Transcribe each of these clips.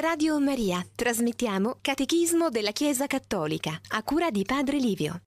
Radio Maria trasmettiamo Catechismo della Chiesa Cattolica a cura di Padre Livio.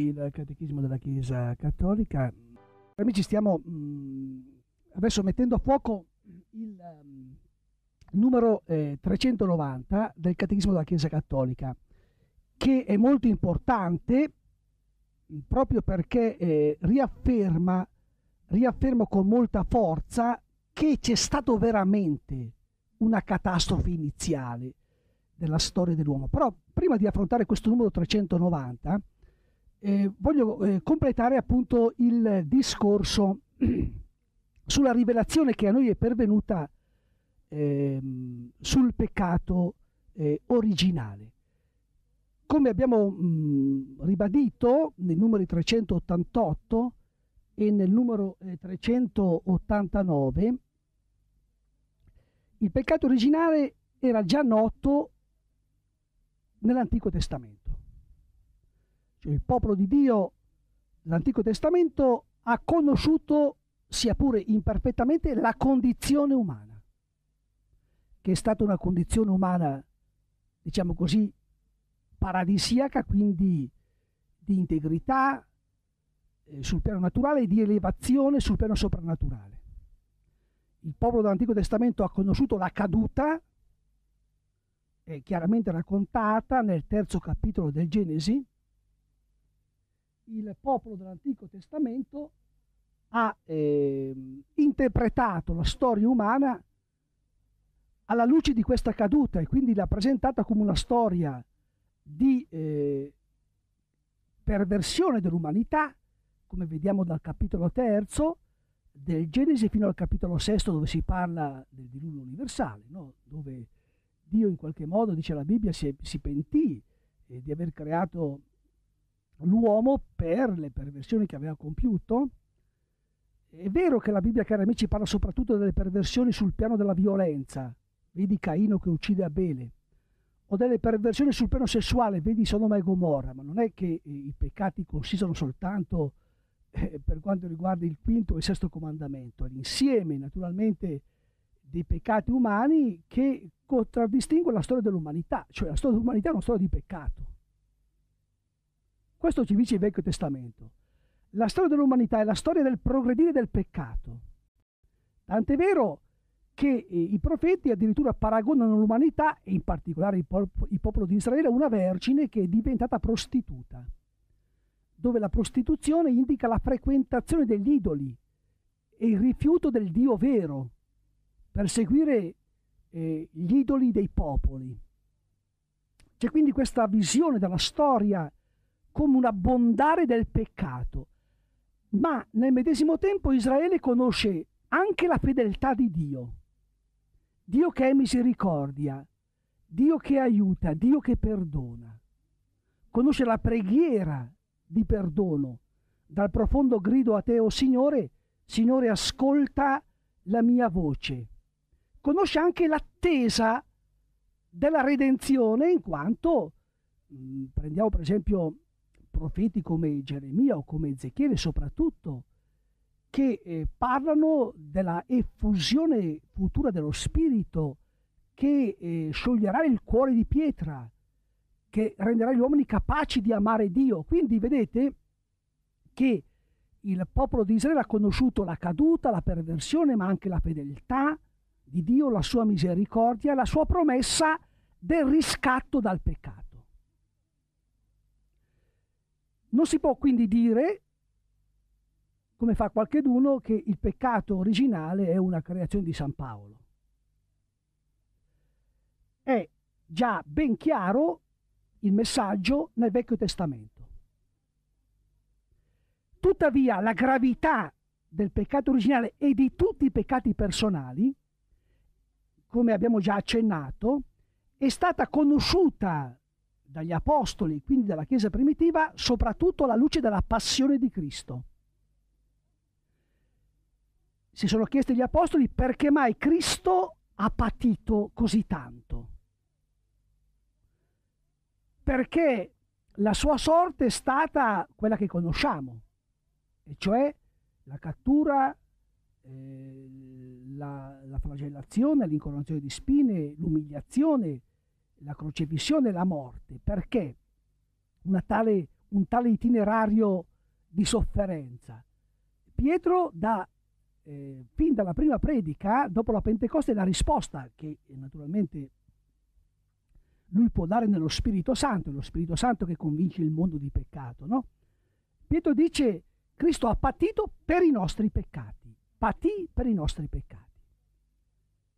il Catechismo della Chiesa Cattolica. Amici, stiamo mh, mm, adesso mettendo a fuoco il um, numero eh, 390 del Catechismo della Chiesa Cattolica, che è molto importante mm, proprio perché eh, riafferma, riafferma con molta forza che c'è stato veramente una catastrofe iniziale della storia dell'uomo. Però prima di affrontare questo numero 390, eh, voglio eh, completare appunto il discorso sulla rivelazione che a noi è pervenuta eh, sul peccato eh, originale. Come abbiamo mh, mm, ribadito nel numero 388 e nel numero 389, eh, il peccato originale era già noto nell'Antico Testamento cioè, il popolo di Dio, l'Antico Testamento, ha conosciuto, sia pure imperfettamente, la condizione umana, che è stata una condizione umana, diciamo così, paradisiaca, quindi di integrità eh, sul piano naturale e di elevazione sul piano soprannaturale. Il popolo dell'Antico Testamento ha conosciuto la caduta, è chiaramente raccontata nel terzo capitolo del Genesi, il popolo dell'Antico Testamento ha eh, interpretato la storia umana alla luce di questa caduta e quindi l'ha presentata come una storia di eh, perversione dell'umanità, come vediamo dal capitolo terzo del Genesi fino al capitolo sesto dove si parla del diluvio universale, no? dove Dio in qualche modo, dice la Bibbia, si, si pentì eh, di aver creato l'uomo per le perversioni che aveva compiuto. È vero che la Bibbia, cari amici, parla soprattutto delle perversioni sul piano della violenza, vedi Caino che uccide Abele, o delle perversioni sul piano sessuale, vedi Sodoma e Gomorra, ma non è che eh, i peccati consistono soltanto eh, per quanto riguarda il quinto e il sesto comandamento, è l'insieme naturalmente dei peccati umani che contraddistingue la storia dell'umanità, cioè la storia dell'umanità è una storia di peccato questo ci dice il Vecchio Testamento. La storia dell'umanità è la storia del progredire del peccato. Tant'è vero che eh, i profeti addirittura paragonano l'umanità, e in particolare il, pop- il popolo di Israele, a una vergine che è diventata prostituta, dove la prostituzione indica la frequentazione degli idoli e il rifiuto del Dio vero per seguire eh, gli idoli dei popoli. C'è quindi questa visione della storia come un abbondare del peccato, ma nel medesimo tempo Israele conosce anche la fedeltà di Dio, Dio che è misericordia, Dio che aiuta, Dio che perdona. Conosce la preghiera di perdono dal profondo grido a te, o oh Signore, Signore ascolta la mia voce. Conosce anche l'attesa della redenzione in quanto, mh, mm, prendiamo per esempio profeti come Geremia o come Ezechiele soprattutto, che eh, parlano della effusione futura dello Spirito che eh, scioglierà il cuore di pietra, che renderà gli uomini capaci di amare Dio. Quindi vedete che il popolo di Israele ha conosciuto la caduta, la perversione, ma anche la fedeltà di Dio, la sua misericordia, la sua promessa del riscatto dal peccato. Non si può quindi dire, come fa qualcheduno, che il peccato originale è una creazione di San Paolo. È già ben chiaro il messaggio nel Vecchio Testamento. Tuttavia la gravità del peccato originale e di tutti i peccati personali, come abbiamo già accennato, è stata conosciuta dagli apostoli, quindi dalla Chiesa primitiva, soprattutto alla luce della passione di Cristo. Si sono chiesti gli apostoli perché mai Cristo ha patito così tanto. Perché la sua sorte è stata quella che conosciamo, e cioè la cattura, eh, la, la flagellazione, l'incoronazione di spine, l'umiliazione, la crocevisione e la morte, perché tale, un tale itinerario di sofferenza? Pietro dà eh, fin dalla prima predica, dopo la Pentecoste, la risposta che eh, naturalmente lui può dare nello Spirito Santo, lo Spirito Santo che convince il mondo di peccato, no? Pietro dice Cristo ha patito per i nostri peccati, patì per i nostri peccati.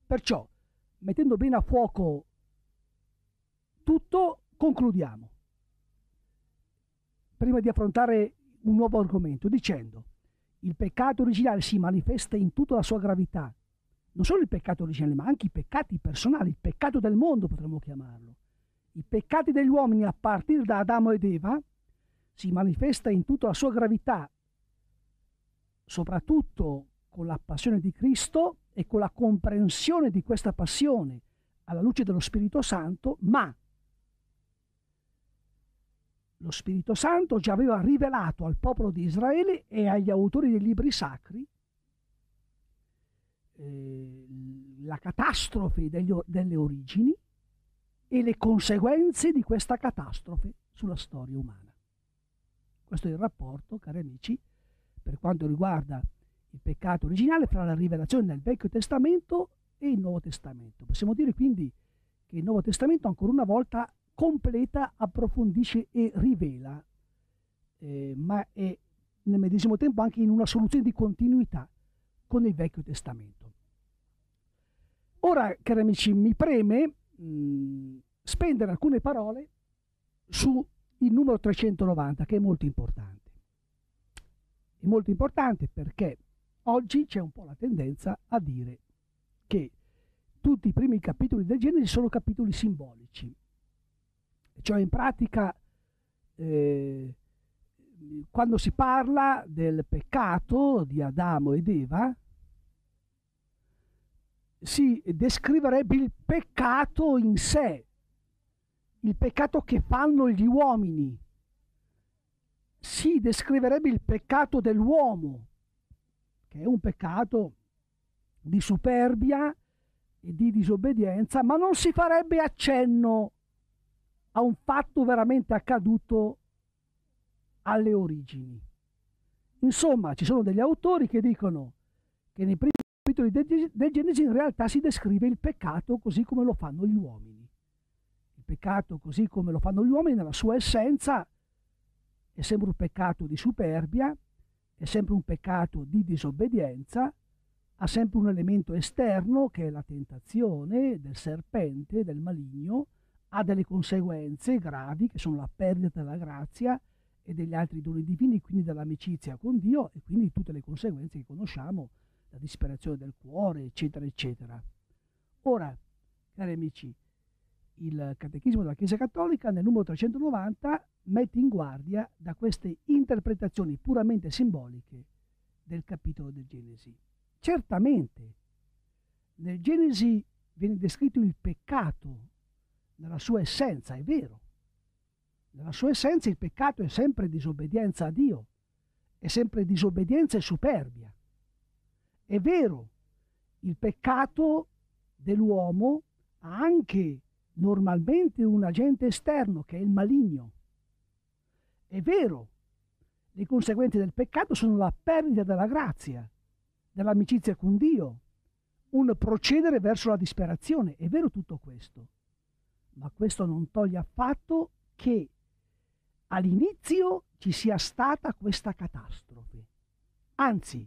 Perciò, mettendo bene a fuoco tutto concludiamo, prima di affrontare un nuovo argomento, dicendo il peccato originale si manifesta in tutta la sua gravità, non solo il peccato originale, ma anche i peccati personali, il peccato del mondo potremmo chiamarlo. I peccati degli uomini a partire da Adamo ed Eva si manifesta in tutta la sua gravità, soprattutto con la passione di Cristo e con la comprensione di questa passione alla luce dello Spirito Santo, ma lo Spirito Santo già aveva rivelato al popolo di Israele e agli autori dei libri sacri eh, la catastrofe degli, delle origini e le conseguenze di questa catastrofe sulla storia umana. Questo è il rapporto, cari amici, per quanto riguarda il peccato originale fra la rivelazione del Vecchio Testamento e il Nuovo Testamento. Possiamo dire quindi che il Nuovo Testamento ancora una volta completa, approfondisce e rivela, eh, ma è nel medesimo tempo anche in una soluzione di continuità con il Vecchio Testamento. Ora, cari amici, mi preme mh, mm, spendere alcune parole sul numero 390, che è molto importante. È molto importante perché oggi c'è un po' la tendenza a dire che tutti i primi capitoli del genere sono capitoli simbolici. Cioè in pratica eh, quando si parla del peccato di Adamo ed Eva, si descriverebbe il peccato in sé, il peccato che fanno gli uomini. Si descriverebbe il peccato dell'uomo, che è un peccato di superbia e di disobbedienza, ma non si farebbe accenno a un fatto veramente accaduto alle origini. Insomma, ci sono degli autori che dicono che nei primi capitoli del, Genesi in realtà si descrive il peccato così come lo fanno gli uomini. Il peccato così come lo fanno gli uomini nella sua essenza è sempre un peccato di superbia, è sempre un peccato di disobbedienza, ha sempre un elemento esterno che è la tentazione del serpente, del maligno, ha delle conseguenze gravi che sono la perdita della grazia e degli altri doni divini, quindi dell'amicizia con Dio e quindi tutte le conseguenze che conosciamo, la disperazione del cuore, eccetera, eccetera. Ora, cari amici, il Catechismo della Chiesa Cattolica nel numero 390 mette in guardia da queste interpretazioni puramente simboliche del capitolo del Genesi. Certamente, nel Genesi viene descritto il peccato nella sua essenza, è vero. Nella sua essenza il peccato è sempre disobbedienza a Dio, è sempre disobbedienza e superbia. È vero, il peccato dell'uomo ha anche normalmente un agente esterno che è il maligno. È vero, le conseguenze del peccato sono la perdita della grazia, dell'amicizia con Dio, un procedere verso la disperazione. È vero tutto questo ma questo non toglie affatto che all'inizio ci sia stata questa catastrofe. Anzi,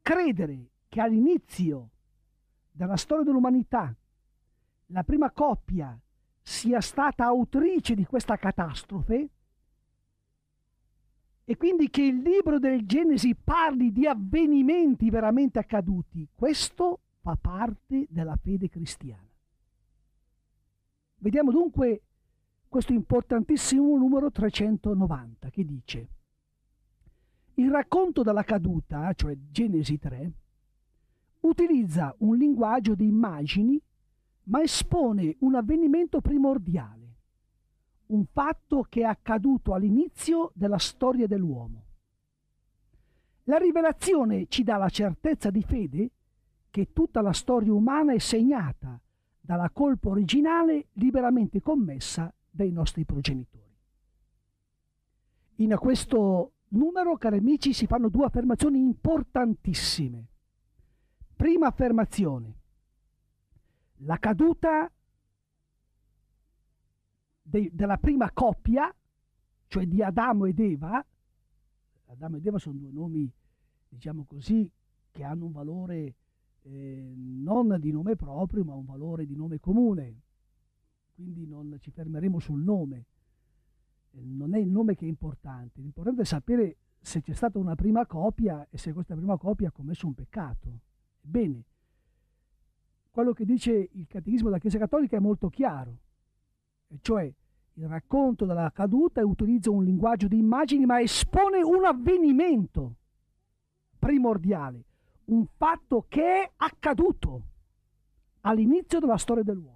credere che all'inizio della storia dell'umanità la prima coppia sia stata autrice di questa catastrofe e quindi che il libro del Genesi parli di avvenimenti veramente accaduti, questo fa parte della fede cristiana. Vediamo dunque questo importantissimo numero 390 che dice il racconto della caduta, cioè Genesi 3, utilizza un linguaggio di immagini ma espone un avvenimento primordiale, un fatto che è accaduto all'inizio della storia dell'uomo. La rivelazione ci dà la certezza di fede che tutta la storia umana è segnata dalla colpa originale liberamente commessa dai nostri progenitori. In questo numero, cari amici, si fanno due affermazioni importantissime. Prima affermazione, la caduta de- della prima coppia, cioè di Adamo ed Eva, Adamo ed Eva sono due nomi, diciamo così, che hanno un valore eh, non di nome proprio ma un valore di nome comune, quindi non ci fermeremo sul nome, eh, non è il nome che è importante, l'importante è sapere se c'è stata una prima copia e se questa prima copia ha commesso un peccato. Bene, quello che dice il Catechismo della Chiesa Cattolica è molto chiaro, e cioè il racconto della caduta utilizza un linguaggio di immagini ma espone un avvenimento primordiale un fatto che è accaduto all'inizio della storia dell'uomo.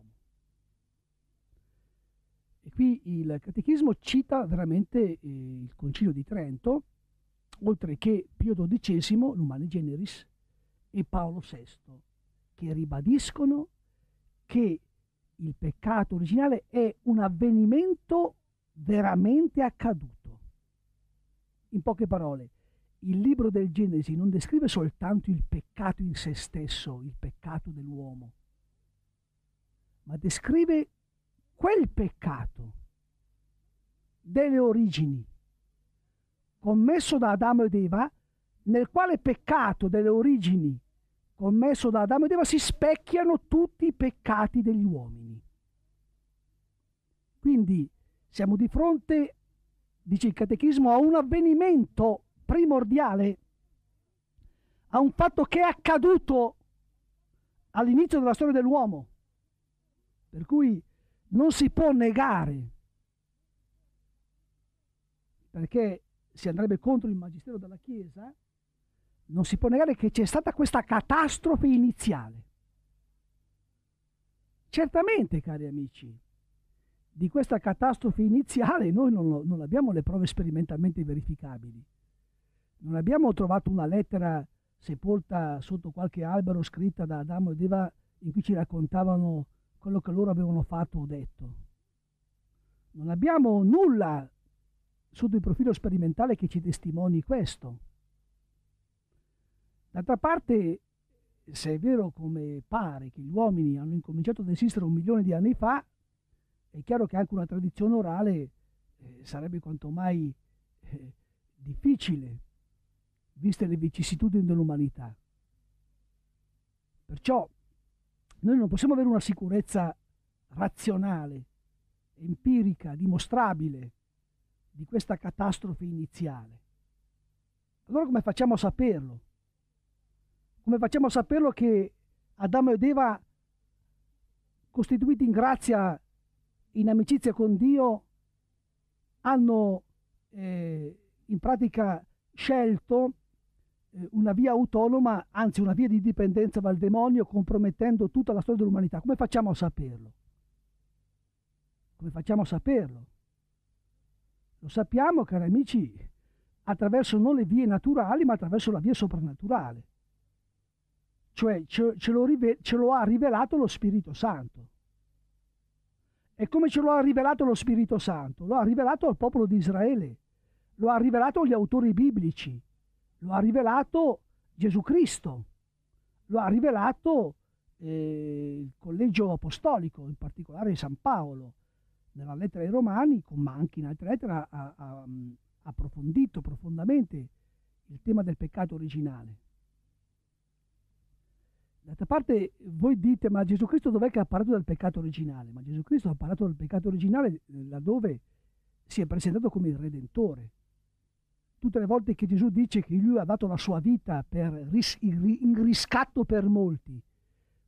E qui il catechismo cita veramente eh, il Concilio di Trento, oltre che Pio XII, l'Umane Generis, e Paolo VI, che ribadiscono che il peccato originale è un avvenimento veramente accaduto. In poche parole, il libro del Genesi non descrive soltanto il peccato in se stesso, il peccato dell'uomo, ma descrive quel peccato delle origini commesso da Adamo ed Eva, nel quale peccato delle origini commesso da Adamo ed Eva si specchiano tutti i peccati degli uomini. Quindi siamo di fronte, dice il Catechismo, a un avvenimento primordiale a un fatto che è accaduto all'inizio della storia dell'uomo, per cui non si può negare, perché si andrebbe contro il magistero della Chiesa, non si può negare che c'è stata questa catastrofe iniziale. Certamente, cari amici, di questa catastrofe iniziale noi non, non abbiamo le prove sperimentalmente verificabili non abbiamo trovato una lettera sepolta sotto qualche albero scritta da Adamo ed Eva in cui ci raccontavano quello che loro avevano fatto o detto. Non abbiamo nulla sotto il profilo sperimentale che ci testimoni questo. D'altra parte, se è vero come pare che gli uomini hanno incominciato ad esistere un milione di anni fa, è chiaro che anche una tradizione orale eh, sarebbe quanto mai eh, difficile viste le vicissitudini dell'umanità. Perciò noi non possiamo avere una sicurezza razionale, empirica, dimostrabile di questa catastrofe iniziale. Allora come facciamo a saperlo? Come facciamo a saperlo che Adamo ed Eva, costituiti in grazia, in amicizia con Dio, hanno eh, in pratica scelto eh, una via autonoma, anzi una via di dipendenza dal demonio compromettendo tutta la storia dell'umanità. Come facciamo a saperlo? Come facciamo a saperlo? Lo sappiamo, cari amici, attraverso non le vie naturali, ma attraverso la via soprannaturale. Cioè ce, ce, lo rive, ce lo ha rivelato lo Spirito Santo. E come ce lo ha rivelato lo Spirito Santo? Lo ha rivelato al popolo di Israele, lo ha rivelato agli autori biblici, lo ha rivelato Gesù Cristo, lo ha rivelato eh, il collegio apostolico, in particolare San Paolo, nella lettera ai Romani, ma anche in altre lettere, ha, ha, ha approfondito profondamente il tema del peccato originale. D'altra parte voi dite, ma Gesù Cristo dov'è che ha parlato del peccato originale? Ma Gesù Cristo ha parlato del peccato originale eh, laddove si è presentato come il Redentore, tutte le volte che Gesù dice che lui ha dato la sua vita ris- in riscatto per molti,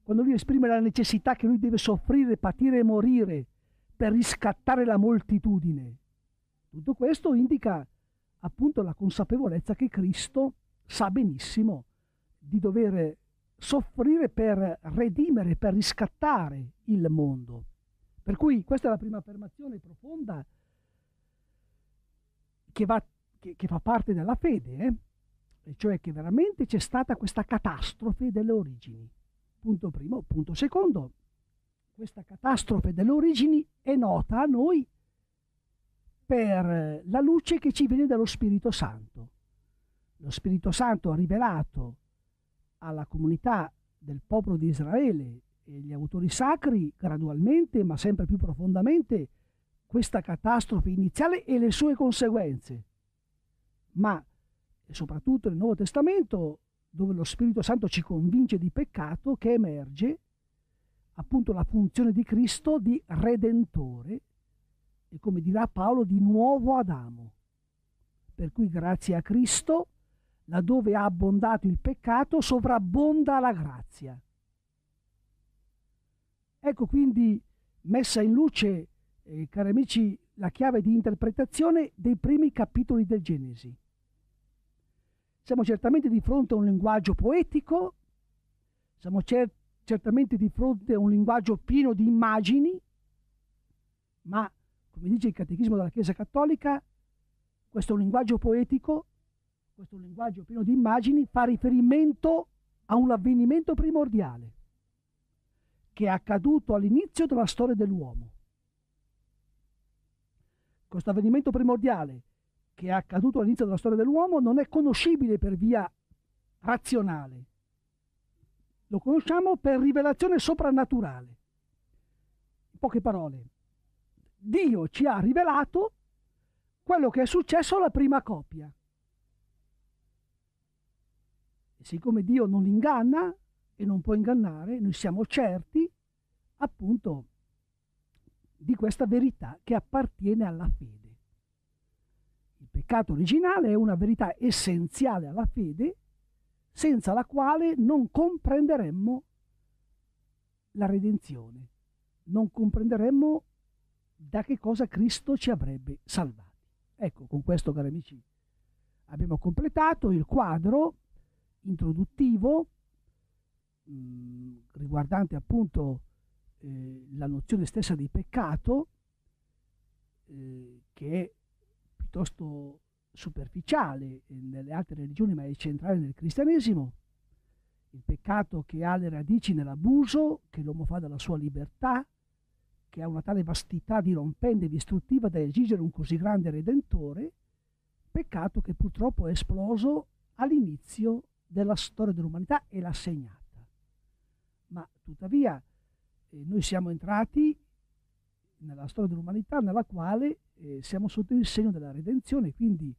quando lui esprime la necessità che lui deve soffrire, patire e morire per riscattare la moltitudine, tutto questo indica appunto la consapevolezza che Cristo sa benissimo di dover soffrire per redimere, per riscattare il mondo. Per cui questa è la prima affermazione profonda che va che, che fa parte della fede, eh? cioè che veramente c'è stata questa catastrofe delle origini. Punto primo. Punto secondo, questa catastrofe delle origini è nota a noi per la luce che ci viene dallo Spirito Santo. Lo Spirito Santo ha rivelato alla comunità del popolo di Israele e gli autori sacri gradualmente ma sempre più profondamente questa catastrofe iniziale e le sue conseguenze ma soprattutto nel Nuovo Testamento, dove lo Spirito Santo ci convince di peccato, che emerge appunto la funzione di Cristo di redentore e come dirà Paolo di nuovo Adamo. Per cui grazie a Cristo, laddove ha abbondato il peccato, sovrabbonda la grazia. Ecco quindi messa in luce, eh, cari amici, la chiave di interpretazione dei primi capitoli del Genesi. Siamo certamente di fronte a un linguaggio poetico, siamo cer certamente di fronte a un linguaggio pieno di immagini, ma, come dice il Catechismo della Chiesa Cattolica, questo linguaggio poetico, questo linguaggio pieno di immagini, fa riferimento a un avvenimento primordiale che è accaduto all'inizio della storia dell'uomo. Questo avvenimento primordiale che è accaduto all'inizio della storia dell'uomo non è conoscibile per via razionale. Lo conosciamo per rivelazione soprannaturale. In poche parole, Dio ci ha rivelato quello che è successo alla prima coppia. E siccome Dio non inganna e non può ingannare, noi siamo certi appunto di questa verità che appartiene alla fede peccato originale è una verità essenziale alla fede senza la quale non comprenderemmo la redenzione, non comprenderemmo da che cosa Cristo ci avrebbe salvati. Ecco, con questo, cari amici, abbiamo completato il quadro introduttivo mh, mm, riguardante appunto eh, la nozione stessa di peccato, eh, che è piuttosto superficiale eh, nelle altre religioni, ma è centrale nel cristianesimo, il peccato che ha le radici nell'abuso, che l'uomo fa della sua libertà, che ha una tale vastità dirompente e distruttiva da esigere un così grande Redentore, peccato che purtroppo è esploso all'inizio della storia dell'umanità e l'ha segnata. Ma tuttavia eh, noi siamo entrati nella storia dell'umanità nella quale eh, siamo sotto il segno della redenzione, quindi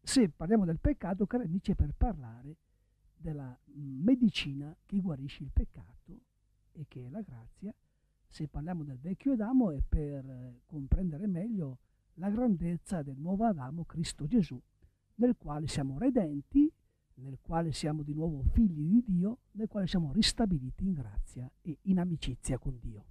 se parliamo del peccato, cari amici, è per parlare della mm, medicina che guarisce il peccato e che è la grazia. Se parliamo del vecchio Adamo è per eh, comprendere meglio la grandezza del nuovo Adamo, Cristo Gesù, nel quale siamo redenti, nel quale siamo di nuovo figli di Dio, nel quale siamo ristabiliti in grazia e in amicizia con Dio.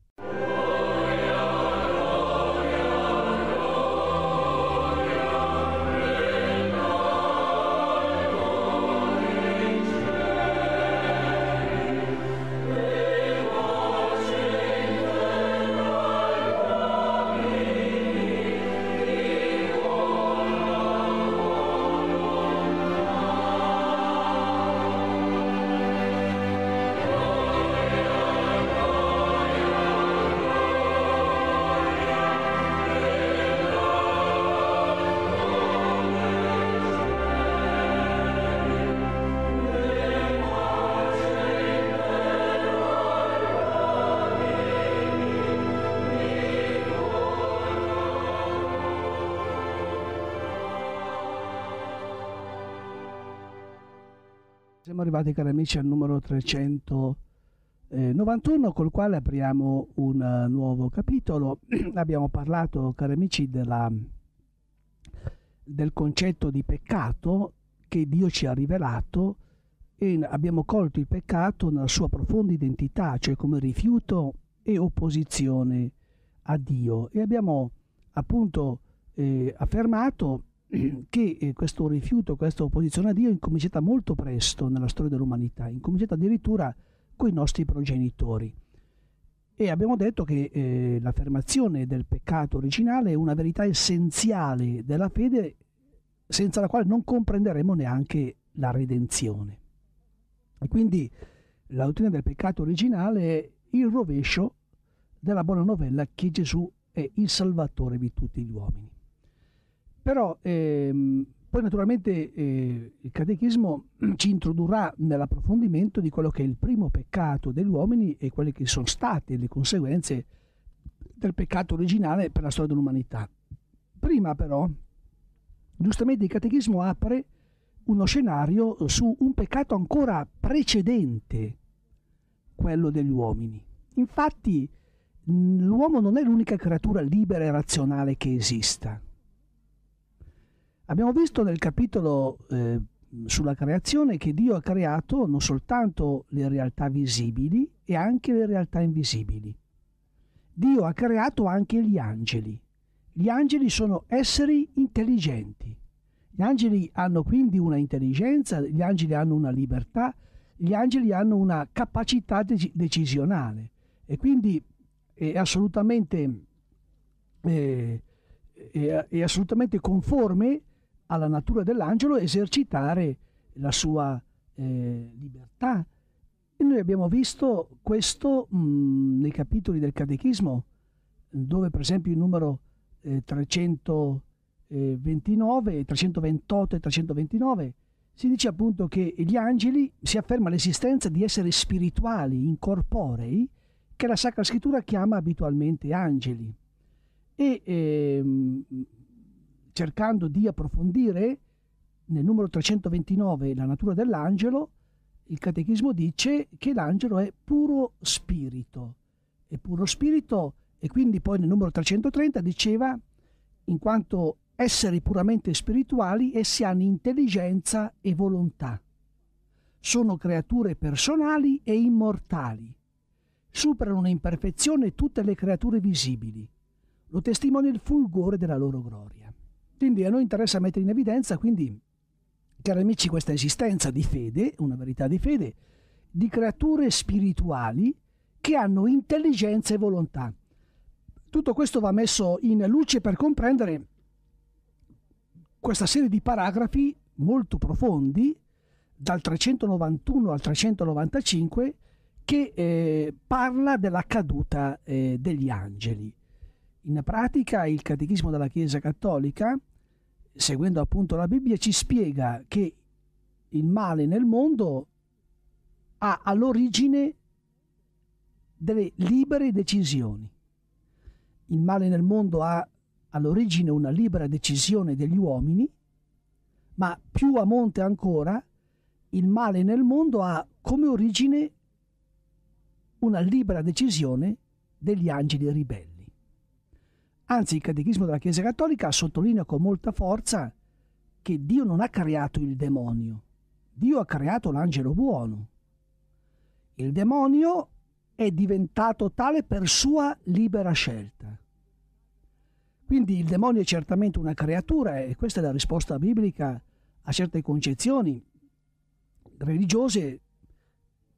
trovati cari amici al numero 391 eh, col quale apriamo un eh, nuovo capitolo. Abbiamo parlato cari amici della, del concetto di peccato che Dio ci ha rivelato e abbiamo colto il peccato nella sua profonda identità, cioè come rifiuto e opposizione a Dio e abbiamo appunto eh, affermato che eh, questo rifiuto, questa opposizione a Dio è incominciata molto presto nella storia dell'umanità, è incominciata addirittura con i nostri progenitori. E abbiamo detto che eh, l'affermazione del peccato originale è una verità essenziale della fede senza la quale non comprenderemo neanche la redenzione. E quindi la dottrina del peccato originale è il rovescio della buona novella che Gesù è il Salvatore di tutti gli uomini. Però ehm, poi naturalmente eh, il catechismo ci introdurrà nell'approfondimento di quello che è il primo peccato degli uomini e quelle che sono state le conseguenze del peccato originale per la storia dell'umanità. Prima però, giustamente il catechismo apre uno scenario su un peccato ancora precedente, quello degli uomini. Infatti l'uomo non è l'unica creatura libera e razionale che esista. Abbiamo visto nel capitolo eh, sulla creazione che Dio ha creato non soltanto le realtà visibili e anche le realtà invisibili. Dio ha creato anche gli angeli. Gli angeli sono esseri intelligenti. Gli angeli hanno quindi una intelligenza, gli angeli hanno una libertà, gli angeli hanno una capacità de- decisionale e quindi è assolutamente, eh, è, è assolutamente conforme alla natura dell'angelo esercitare la sua eh, libertà. E noi abbiamo visto questo mh, mm, nei capitoli del Catechismo, dove per esempio il numero eh, 329, 328 eh, e 329 si dice appunto che gli angeli si afferma l'esistenza di esseri spirituali, incorporei, che la Sacra Scrittura chiama abitualmente angeli. E ehm, cercando di approfondire nel numero 329 la natura dell'angelo, il catechismo dice che l'angelo è puro spirito. È puro spirito e quindi poi nel numero 330 diceva in quanto esseri puramente spirituali, essi hanno intelligenza e volontà. Sono creature personali e immortali. Superano in perfezione tutte le creature visibili. Lo testimonia il fulgore della loro gloria. Quindi a noi interessa mettere in evidenza, quindi, cari amici, questa esistenza di fede, una verità di fede, di creature spirituali che hanno intelligenza e volontà. Tutto questo va messo in luce per comprendere questa serie di paragrafi molto profondi, dal 391 al 395, che eh, parla della caduta eh, degli angeli. In pratica il Catechismo della Chiesa Cattolica, seguendo appunto la Bibbia, ci spiega che il male nel mondo ha all'origine delle libere decisioni. Il male nel mondo ha all'origine una libera decisione degli uomini, ma più a monte ancora, il male nel mondo ha come origine una libera decisione degli angeli ribelli. Anzi, il Catechismo della Chiesa Cattolica sottolinea con molta forza che Dio non ha creato il demonio, Dio ha creato l'angelo buono. Il demonio è diventato tale per sua libera scelta. Quindi il demonio è certamente una creatura e questa è la risposta biblica a certe concezioni religiose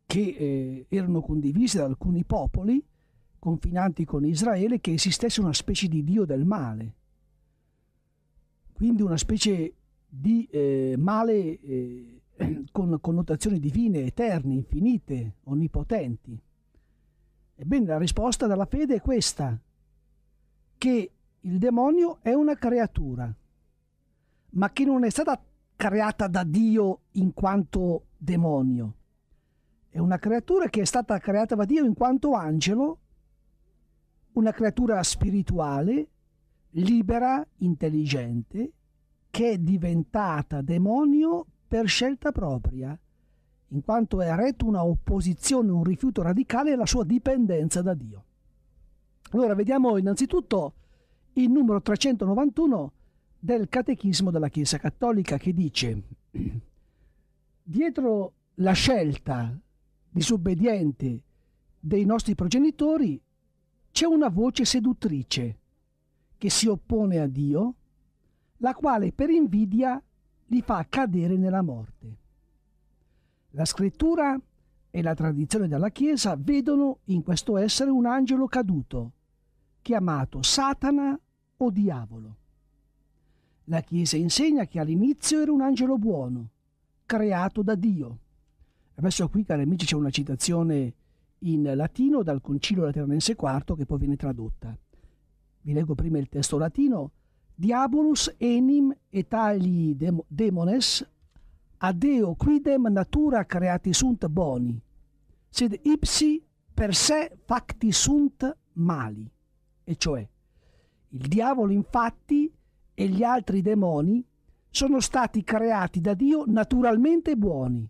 che eh, erano condivise da alcuni popoli confinanti con Israele che esistesse una specie di dio del male, quindi una specie di eh, male eh, con connotazioni divine, eterne, infinite, onnipotenti. Ebbene, la risposta dalla fede è questa, che il demonio è una creatura, ma che non è stata creata da Dio in quanto demonio. È una creatura che è stata creata da Dio in quanto angelo una creatura spirituale, libera, intelligente, che è diventata demonio per scelta propria, in quanto è retto una opposizione, un rifiuto radicale alla sua dipendenza da Dio. Allora vediamo innanzitutto il numero 391 del Catechismo della Chiesa Cattolica che dice dietro la scelta disobbediente dei nostri progenitori c'è una voce seduttrice che si oppone a Dio, la quale per invidia li fa cadere nella morte. La scrittura e la tradizione della Chiesa vedono in questo essere un angelo caduto, chiamato Satana o diavolo. La Chiesa insegna che all'inizio era un angelo buono, creato da Dio. Adesso qui, cari amici, c'è una citazione in latino dal Concilio Lateranense IV che poi viene tradotta. Vi leggo prima il testo latino. Diabolus enim et etali demones adeo quidem natura creati sunt boni, sed ipsi per sé facti sunt mali. E cioè, il diavolo infatti e gli altri demoni sono stati creati da Dio naturalmente buoni,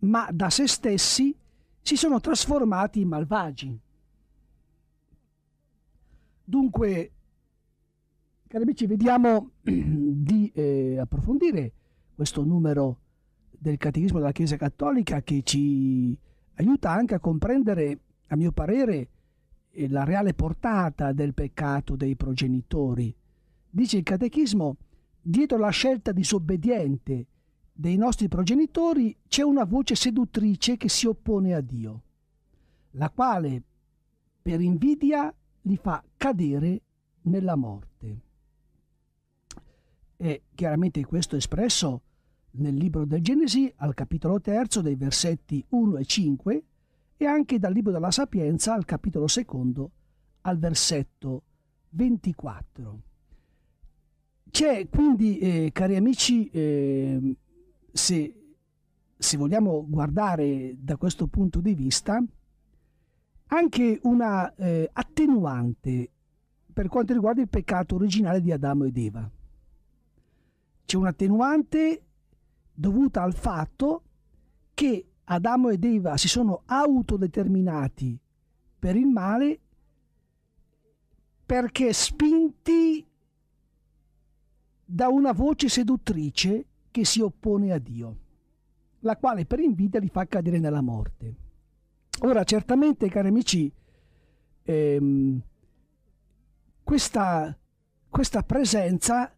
ma da se stessi si sono trasformati in malvagi. Dunque, cari amici, vediamo di eh, approfondire questo numero del Catechismo della Chiesa Cattolica che ci aiuta anche a comprendere, a mio parere, eh, la reale portata del peccato dei progenitori. Dice il Catechismo, dietro la scelta disobbediente dei nostri progenitori c'è una voce seduttrice che si oppone a Dio, la quale per invidia li fa cadere nella morte. E chiaramente questo è espresso nel libro del Genesi al capitolo terzo dei versetti 1 e 5 e anche dal libro della Sapienza al capitolo secondo al versetto 24. C'è quindi, eh, cari amici, eh, se, se vogliamo guardare da questo punto di vista, anche una eh, attenuante per quanto riguarda il peccato originale di Adamo ed Eva. C'è un'attenuante dovuta al fatto che Adamo ed Eva si sono autodeterminati per il male perché spinti da una voce seduttrice che si oppone a Dio, la quale per invidia li fa cadere nella morte. Ora, certamente, cari amici, ehm, questa, questa presenza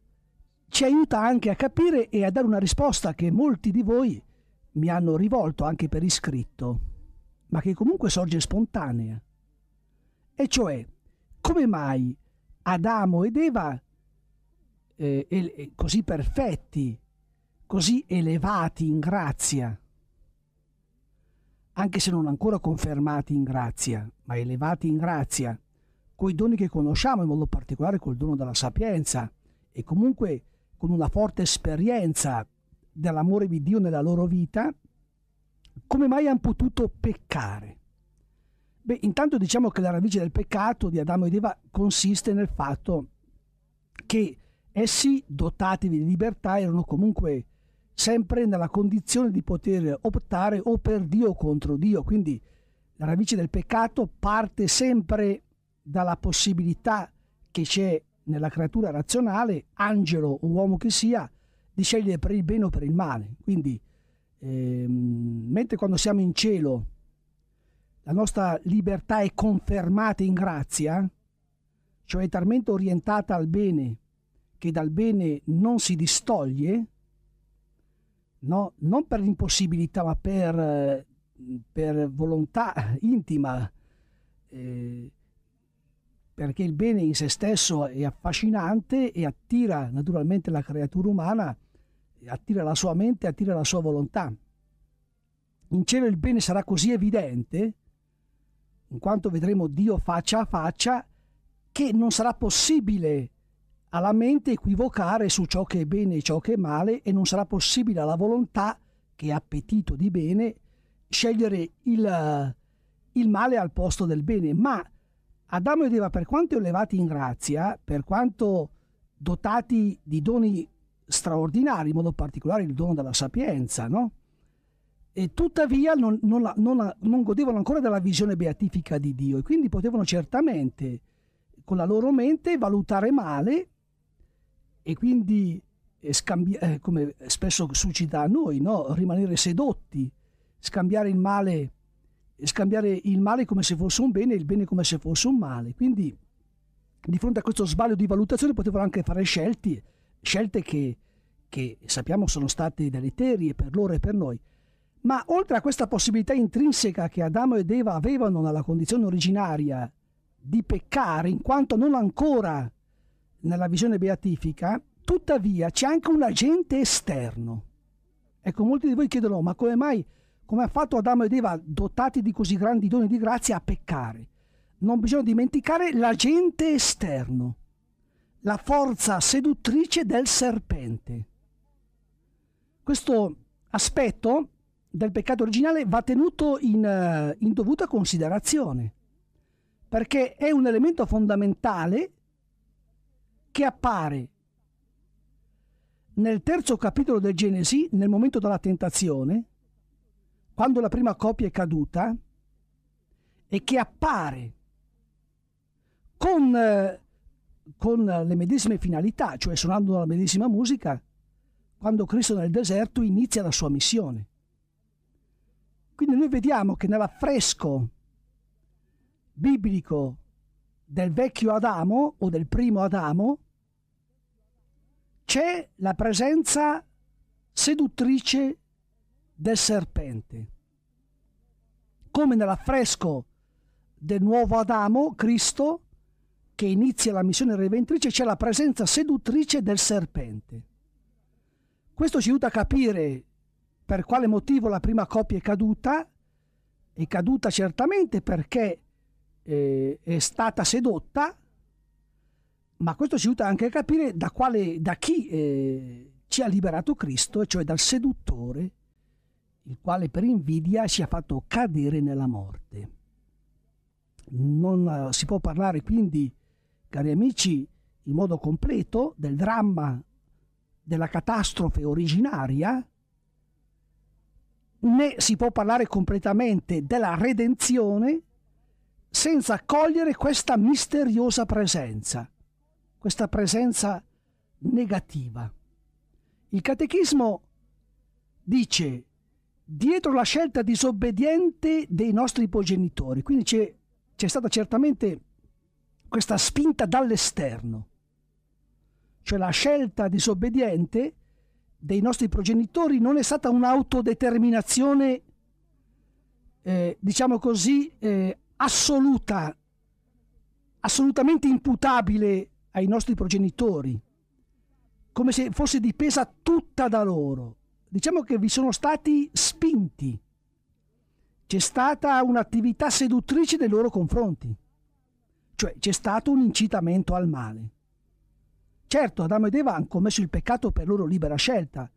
ci aiuta anche a capire e a dare una risposta che molti di voi mi hanno rivolto anche per iscritto, ma che comunque sorge spontanea. E cioè, come mai Adamo ed Eva, eh, eh, così perfetti così elevati in grazia, anche se non ancora confermati in grazia, ma elevati in grazia, coi doni che conosciamo, in modo particolare col dono della sapienza e comunque con una forte esperienza dell'amore di Dio nella loro vita, come mai hanno potuto peccare? Beh, intanto diciamo che la radice del peccato di Adamo ed Eva consiste nel fatto che essi, dotati di libertà, erano comunque sempre nella condizione di poter optare o per Dio o contro Dio. Quindi la radice del peccato parte sempre dalla possibilità che c'è nella creatura razionale, angelo o uomo che sia, di scegliere per il bene o per il male. Quindi, ehm, mentre quando siamo in cielo la nostra libertà è confermata in grazia, cioè è talmente orientata al bene che dal bene non si distoglie, no? non per l'impossibilità, ma per, per volontà intima, eh, perché il bene in se stesso è affascinante e attira naturalmente la creatura umana, attira la sua mente, attira la sua volontà. In cielo il bene sarà così evidente, in quanto vedremo Dio faccia a faccia, che non sarà possibile alla mente equivocare su ciò che è bene e ciò che è male e non sarà possibile alla volontà, che è appetito di bene, scegliere il, il male al posto del bene. Ma Adamo ed Eva, per quanto elevati in grazia, per quanto dotati di doni straordinari, in modo particolare il dono della sapienza, no? E tuttavia non, non, non, non, godevano ancora della visione beatifica di Dio e quindi potevano certamente con la loro mente valutare male e quindi eh, scambia- eh, come spesso succita a noi, no? rimanere sedotti, scambiare il male scambiare il male come se fosse un bene e il bene come se fosse un male. Quindi di fronte a questo sbaglio di valutazione potevano anche fare scelte, scelte che, che sappiamo sono state deleterie per loro e per noi. Ma oltre a questa possibilità intrinseca che Adamo ed Eva avevano nella condizione originaria di peccare, in quanto non ancora nella visione beatifica, tuttavia c'è anche un agente esterno. Ecco, molti di voi chiederanno, ma come mai, come ha fatto Adamo ed Eva, dotati di così grandi doni di grazia, a peccare? Non bisogna dimenticare l'agente esterno, la forza seduttrice del serpente. Questo aspetto del peccato originale va tenuto in, eh, in dovuta considerazione, perché è un elemento fondamentale che appare nel terzo capitolo del Genesi, nel momento della tentazione, quando la prima coppia è caduta, e che appare con, eh, con le medesime finalità, cioè suonando la medesima musica, quando Cristo nel deserto inizia la sua missione. Quindi noi vediamo che nell'affresco biblico del vecchio Adamo o del primo Adamo, c'è la presenza seduttrice del serpente. Come nell'affresco del nuovo Adamo, Cristo, che inizia la missione redentrice, c'è la presenza seduttrice del serpente. Questo ci aiuta a capire per quale motivo la prima coppia è caduta, è caduta certamente perché eh, è stata sedotta, ma questo ci aiuta anche a capire da, quale, da chi eh, ci ha liberato Cristo, cioè dal seduttore, il quale per invidia ci ha fatto cadere nella morte. Non eh, si può parlare quindi, cari amici, in modo completo del dramma della catastrofe originaria, né si può parlare completamente della redenzione senza cogliere questa misteriosa presenza questa presenza negativa. Il catechismo dice dietro la scelta disobbediente dei nostri progenitori, quindi c'è, c'è stata certamente questa spinta dall'esterno, cioè la scelta disobbediente dei nostri progenitori non è stata un'autodeterminazione, eh, diciamo così, eh, assoluta, assolutamente imputabile ai nostri progenitori, come se fosse dipesa tutta da loro. Diciamo che vi sono stati spinti, c'è stata un'attività seduttrice nei loro confronti, cioè c'è stato un incitamento al male. Certo, Adamo ed Eva hanno commesso il peccato per loro libera scelta,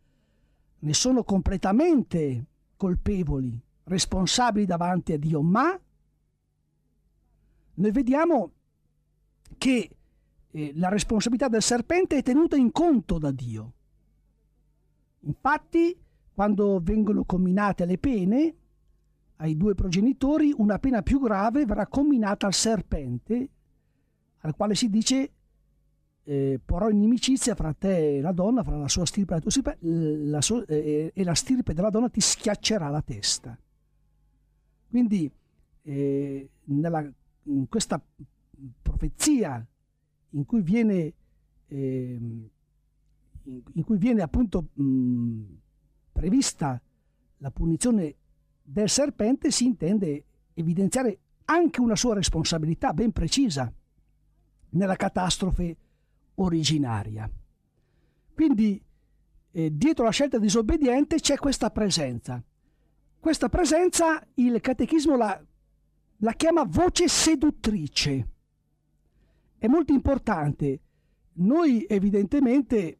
ne sono completamente colpevoli, responsabili davanti a Dio, ma noi vediamo che eh, la responsabilità del serpente è tenuta in conto da Dio. Infatti, quando vengono comminate le pene ai due progenitori, una pena più grave verrà comminata al serpente, al quale si dice eh, porrò inimicizia fra te e la donna, fra la sua stirpe e la tua stirpe, la so, eh, e la stirpe della donna ti schiaccerà la testa. Quindi, eh, nella, in questa profezia in cui viene, eh, in, in cui viene appunto mh, prevista la punizione del serpente si intende evidenziare anche una sua responsabilità ben precisa nella catastrofe originaria. Quindi eh, dietro la scelta disobbediente c'è questa presenza. Questa presenza il catechismo la, la chiama voce seduttrice è molto importante. Noi evidentemente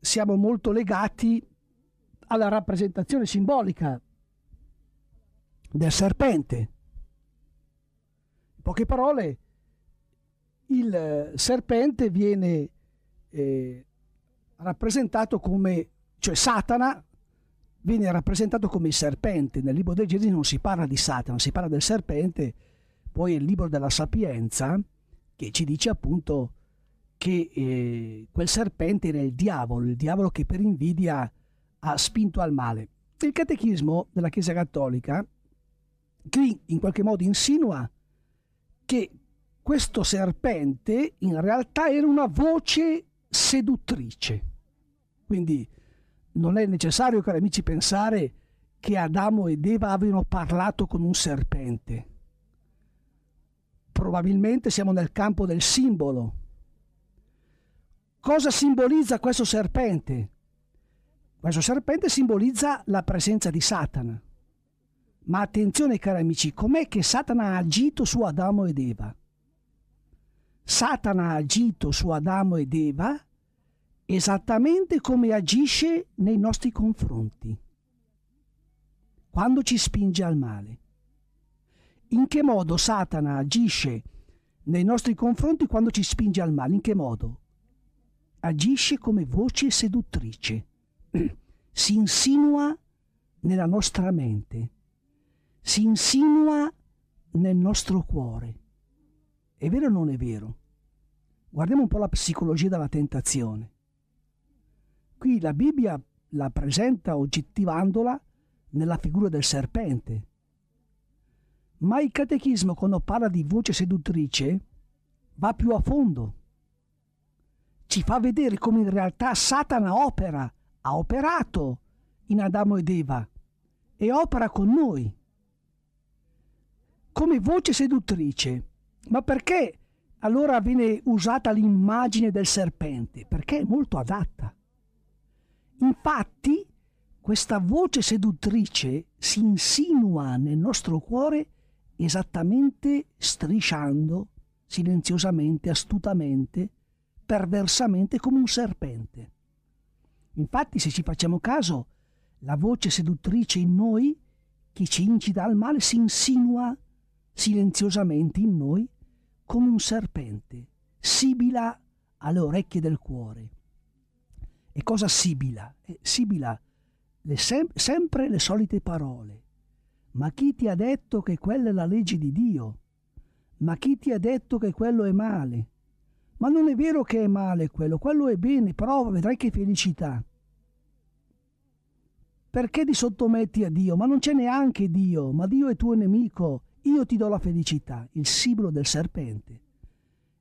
siamo molto legati alla rappresentazione simbolica del serpente. In poche parole, il serpente viene eh, rappresentato come, cioè Satana viene rappresentato come il serpente. Nel libro del Genesi non si parla di Satana, si parla del serpente, poi il libro della sapienza che ci dice appunto che eh, quel serpente era il diavolo, il diavolo che per invidia ha spinto al male. Il catechismo della Chiesa Cattolica qui in qualche modo insinua che questo serpente in realtà era una voce seduttrice. Quindi non è necessario, cari amici, pensare che Adamo ed Eva avevano parlato con un serpente probabilmente siamo nel campo del simbolo. Cosa simbolizza questo serpente? Questo serpente simbolizza la presenza di Satana. Ma attenzione cari amici, com'è che Satana ha agito su Adamo ed Eva? Satana ha agito su Adamo ed Eva esattamente come agisce nei nostri confronti, quando ci spinge al male in che modo Satana agisce nei nostri confronti quando ci spinge al male, in che modo? Agisce come voce seduttrice, si insinua nella nostra mente, si insinua nel nostro cuore. È vero o non è vero? Guardiamo un po' la psicologia della tentazione. Qui la Bibbia la presenta oggettivandola nella figura del serpente, ma il catechismo, quando parla di voce seduttrice, va più a fondo. Ci fa vedere come in realtà Satana opera, ha operato in Adamo ed Eva e opera con noi. Come voce seduttrice. Ma perché allora viene usata l'immagine del serpente? Perché è molto adatta. Infatti, questa voce seduttrice si insinua nel nostro cuore esattamente strisciando, silenziosamente, astutamente, perversamente come un serpente. Infatti, se ci facciamo caso, la voce seduttrice in noi, che ci incita al male, si insinua silenziosamente in noi come un serpente, sibila alle orecchie del cuore. E cosa sibila? Eh, sibila le sem- sempre le solite parole, ma chi ti ha detto che quella è la legge di Dio? Ma chi ti ha detto che quello è male? Ma non è vero che è male quello, quello è bene, prova, vedrai che felicità. Perché ti sottometti a Dio? Ma non c'è neanche Dio, ma Dio è tuo nemico. Io ti do la felicità, il simbolo del serpente.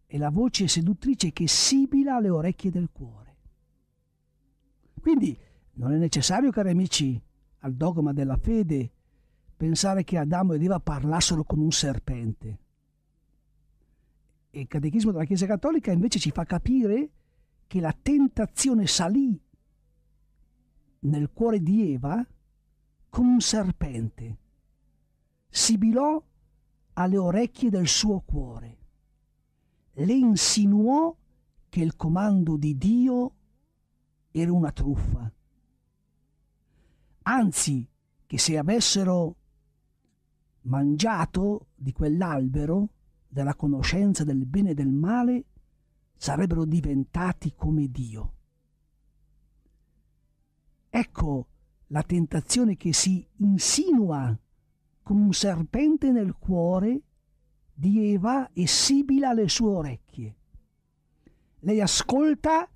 È la voce seduttrice che sibila alle orecchie del cuore. Quindi non è necessario, cari amici, al dogma della fede pensare che Adamo ed Eva parlassero con un serpente. il catechismo della Chiesa Cattolica invece ci fa capire che la tentazione salì nel cuore di Eva come un serpente, sibilò alle orecchie del suo cuore, le insinuò che il comando di Dio era una truffa, anzi che se avessero mangiato di quell'albero della conoscenza del bene e del male, sarebbero diventati come Dio. Ecco la tentazione che si insinua come un serpente nel cuore di Eva e sibila le sue orecchie. Lei ascolta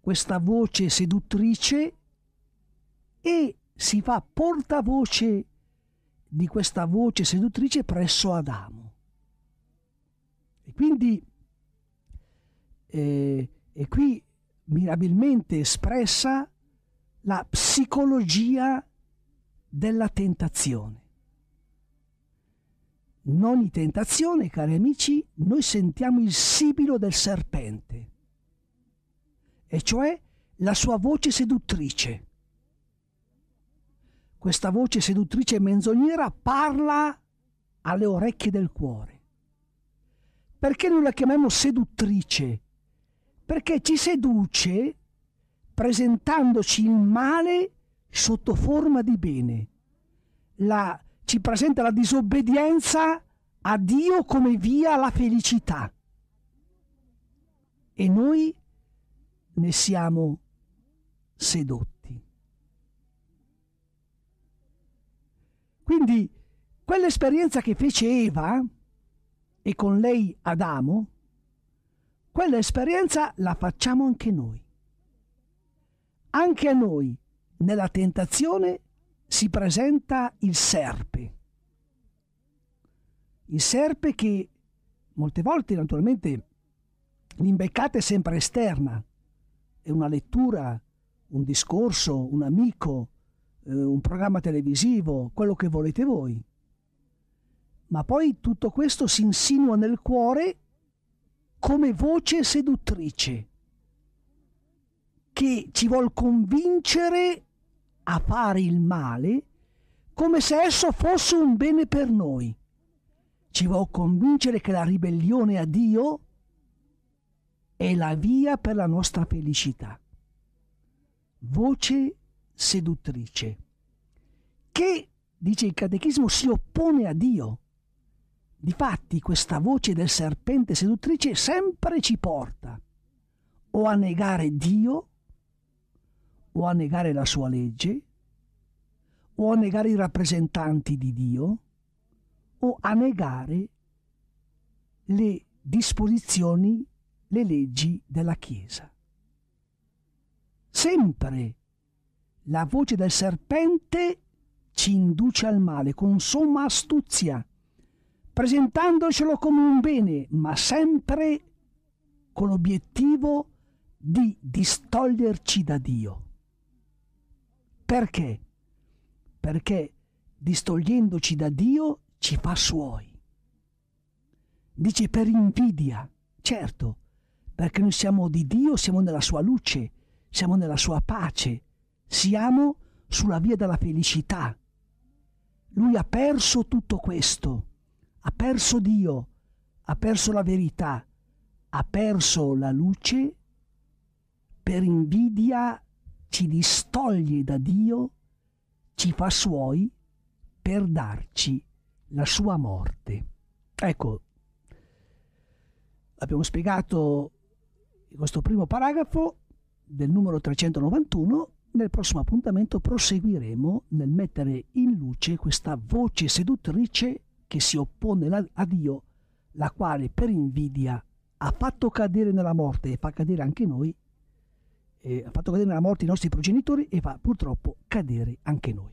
questa voce seduttrice e si fa portavoce di questa voce seduttrice presso Adamo. E quindi eh, è qui mirabilmente espressa la psicologia della tentazione. In ogni tentazione, cari amici, noi sentiamo il sibilo del serpente, e cioè la sua voce seduttrice questa voce seduttrice e menzognera parla alle orecchie del cuore. Perché noi la chiamiamo seduttrice? Perché ci seduce presentandoci il male sotto forma di bene. La, ci presenta la disobbedienza a Dio come via alla felicità. E noi ne siamo sedotti. Quindi quell'esperienza che fece Eva e con lei Adamo, quell'esperienza la facciamo anche noi. Anche a noi, nella tentazione, si presenta il serpe. Il serpe che molte volte, naturalmente, l'imbeccata è sempre esterna. È una lettura, un discorso, un amico, eh, un programma televisivo, quello che volete voi. Ma poi tutto questo si insinua nel cuore come voce seduttrice che ci vuol convincere a fare il male come se esso fosse un bene per noi. Ci vuol convincere che la ribellione a Dio è la via per la nostra felicità. Voce seduttrice seduttrice, che, dice il catechismo, si oppone a Dio. Difatti questa voce del serpente seduttrice sempre ci porta o a negare Dio, o a negare la sua legge, o a negare i rappresentanti di Dio, o a negare le disposizioni, le leggi della Chiesa. Sempre la voce del serpente ci induce al male con somma astuzia, presentandocelo come un bene, ma sempre con l'obiettivo di distoglierci da Dio. Perché? Perché distogliendoci da Dio ci fa suoi. Dice per invidia, certo, perché noi siamo di Dio, siamo nella sua luce, siamo nella sua pace, siamo sulla via della felicità. Lui ha perso tutto questo, ha perso Dio, ha perso la verità, ha perso la luce, per invidia ci distoglie da Dio, ci fa suoi per darci la sua morte. Ecco, abbiamo spiegato questo primo paragrafo del numero 391 nel prossimo appuntamento proseguiremo nel mettere in luce questa voce seduttrice che si oppone a Dio, la quale per invidia ha fatto cadere nella morte e fa cadere anche noi, eh, ha fatto cadere nella morte i nostri progenitori e fa purtroppo cadere anche noi.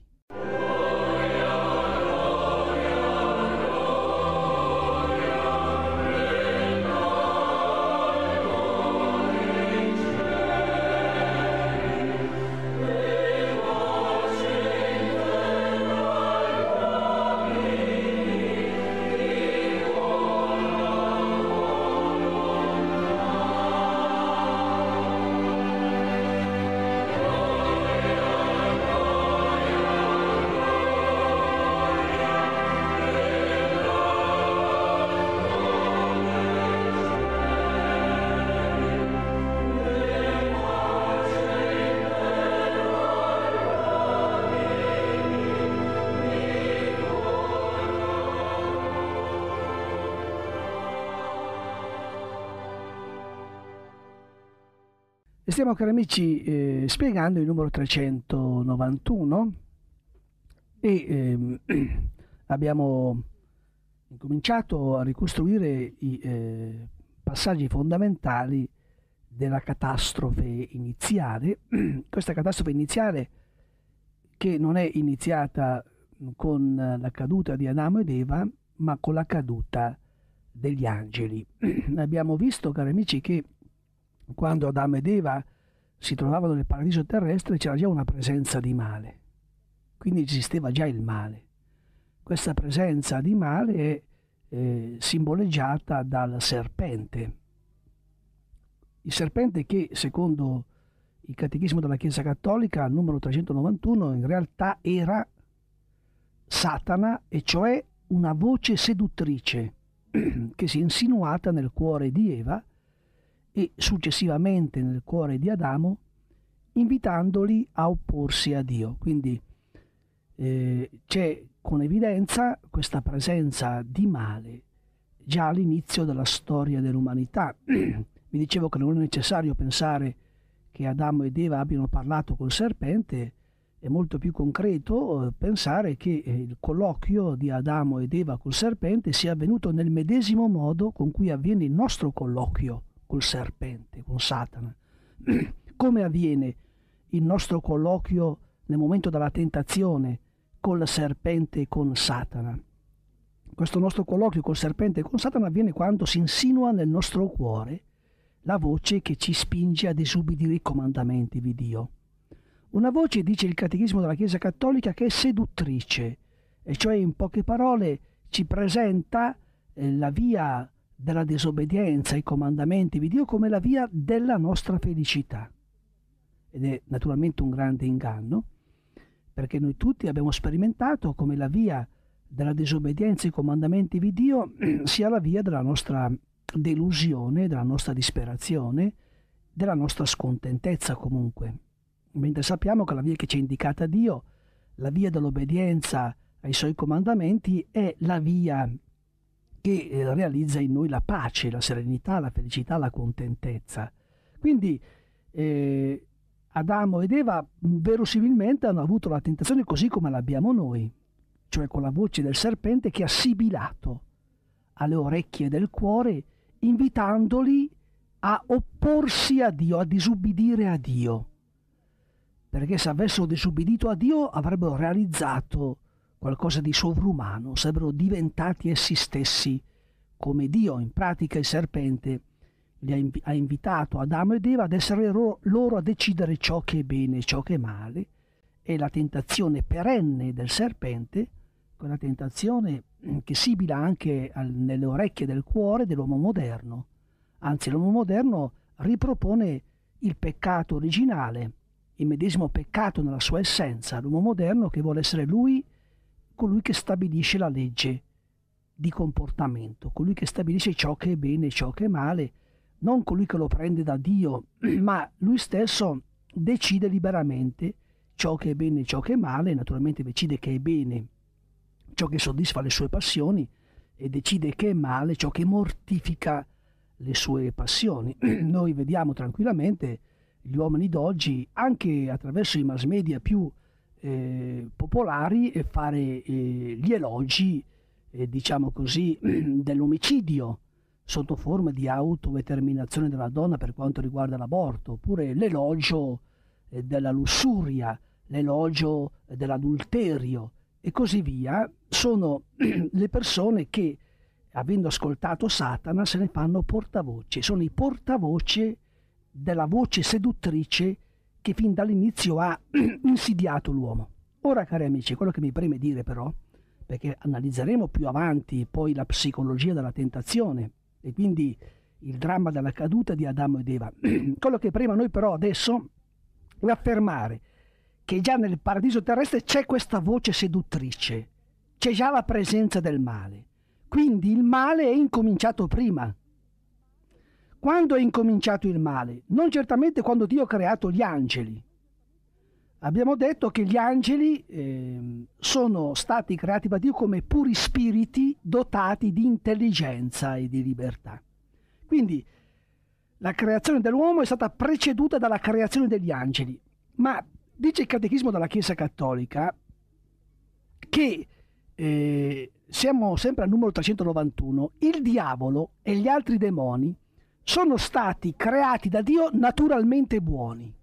Stiamo, cari amici, eh, spiegando il numero 391 e eh, abbiamo incominciato a ricostruire i eh, passaggi fondamentali della catastrofe iniziale. Questa catastrofe iniziale che non è iniziata con la caduta di Adamo ed Eva, ma con la caduta degli angeli. abbiamo visto, cari amici, che quando Adamo ed Eva si trovavano nel paradiso terrestre c'era già una presenza di male, quindi esisteva già il male. Questa presenza di male è eh, simboleggiata dal serpente. Il serpente che, secondo il Catechismo della Chiesa Cattolica, numero 391, in realtà era Satana, e cioè una voce seduttrice che si è insinuata nel cuore di Eva e successivamente nel cuore di Adamo, invitandoli a opporsi a Dio. Quindi eh, c'è con evidenza questa presenza di male già all'inizio della storia dell'umanità. Vi dicevo che non è necessario pensare che Adamo ed Eva abbiano parlato col serpente, è molto più concreto eh, pensare che eh, il colloquio di Adamo ed Eva col serpente sia avvenuto nel medesimo modo con cui avviene il nostro colloquio col serpente, con Satana. Come avviene il nostro colloquio nel momento della tentazione col serpente e con Satana? Questo nostro colloquio col serpente e con Satana avviene quando si insinua nel nostro cuore la voce che ci spinge a disubbidire i comandamenti di Dio. Una voce, dice il Catechismo della Chiesa Cattolica, che è seduttrice, e cioè in poche parole ci presenta eh, la via della disobbedienza ai comandamenti di Dio come la via della nostra felicità. Ed è naturalmente un grande inganno, perché noi tutti abbiamo sperimentato come la via della disobbedienza ai comandamenti di Dio sia la via della nostra delusione, della nostra disperazione, della nostra scontentezza comunque. Mentre sappiamo che la via che ci è indicata Dio, la via dell'obbedienza ai suoi comandamenti, è la via che eh, realizza in noi la pace, la serenità, la felicità, la contentezza. Quindi eh, Adamo ed Eva mm, verosimilmente hanno avuto la tentazione così come l'abbiamo noi, cioè con la voce del serpente che ha sibilato alle orecchie del cuore, invitandoli a opporsi a Dio, a disubbidire a Dio. Perché se avessero disubbidito a Dio avrebbero realizzato qualcosa di sovrumano, sarebbero diventati essi stessi come Dio. In pratica il serpente li ha, inv- ha invitato Adamo ed Eva ad essere ro- loro a decidere ciò che è bene e ciò che è male e la tentazione perenne del serpente, quella tentazione che sibila anche al- nelle orecchie del cuore dell'uomo moderno. Anzi, l'uomo moderno ripropone il peccato originale, il medesimo peccato nella sua essenza, l'uomo moderno che vuole essere lui colui che stabilisce la legge di comportamento, colui che stabilisce ciò che è bene e ciò che è male, non colui che lo prende da Dio, ma lui stesso decide liberamente ciò che è bene e ciò che è male, naturalmente decide che è bene ciò che soddisfa le sue passioni e decide che è male ciò che mortifica le sue passioni. Noi vediamo tranquillamente gli uomini d'oggi, anche attraverso i mass media più eh, popolari e fare eh, gli elogi, eh, diciamo così, dell'omicidio sotto forma di autodeterminazione della donna per quanto riguarda l'aborto, oppure l'elogio eh, della lussuria, l'elogio dell'adulterio e così via, sono le persone che, avendo ascoltato Satana, se ne fanno portavoce, sono i portavoce della voce seduttrice che fin dall'inizio ha insidiato l'uomo. Ora, cari amici, quello che mi preme dire però, perché analizzeremo più avanti poi la psicologia della tentazione e quindi il dramma della caduta di Adamo ed Eva, quello che preme a noi però adesso è affermare che già nel paradiso terrestre c'è questa voce seduttrice, c'è già la presenza del male. Quindi il male è incominciato prima, quando è incominciato il male? Non certamente quando Dio ha creato gli angeli. Abbiamo detto che gli angeli eh, sono stati creati da Dio come puri spiriti dotati di intelligenza e di libertà. Quindi la creazione dell'uomo è stata preceduta dalla creazione degli angeli. Ma dice il Catechismo della Chiesa Cattolica che eh, siamo sempre al numero 391, il diavolo e gli altri demoni sono stati creati da Dio naturalmente buoni.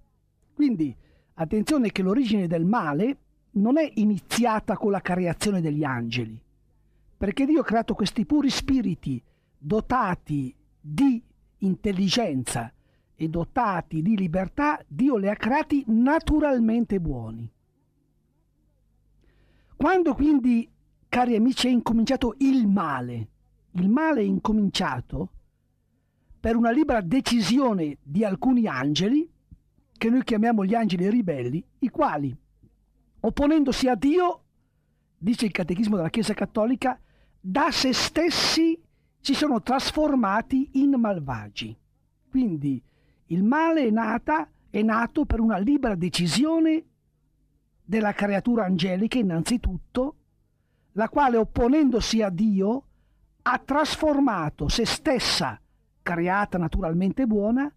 Quindi attenzione che l'origine del male non è iniziata con la creazione degli angeli, perché Dio ha creato questi puri spiriti dotati di intelligenza e dotati di libertà, Dio li ha creati naturalmente buoni. Quando quindi, cari amici, è incominciato il male, il male è incominciato per una libera decisione di alcuni angeli, che noi chiamiamo gli angeli ribelli, i quali, opponendosi a Dio, dice il Catechismo della Chiesa Cattolica, da se stessi si sono trasformati in malvagi. Quindi il male è, nata, è nato per una libera decisione della creatura angelica innanzitutto, la quale opponendosi a Dio ha trasformato se stessa creata naturalmente buona,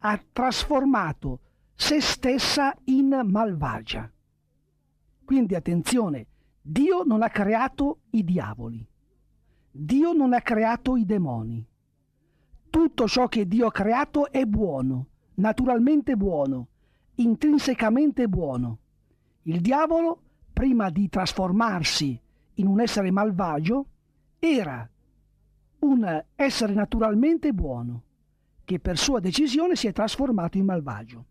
ha trasformato se stessa in malvagia. Quindi attenzione, Dio non ha creato i diavoli, Dio non ha creato i demoni. Tutto ciò che Dio ha creato è buono, naturalmente buono, intrinsecamente buono. Il diavolo, prima di trasformarsi in un essere malvagio, era un essere naturalmente buono, che per sua decisione si è trasformato in malvagio.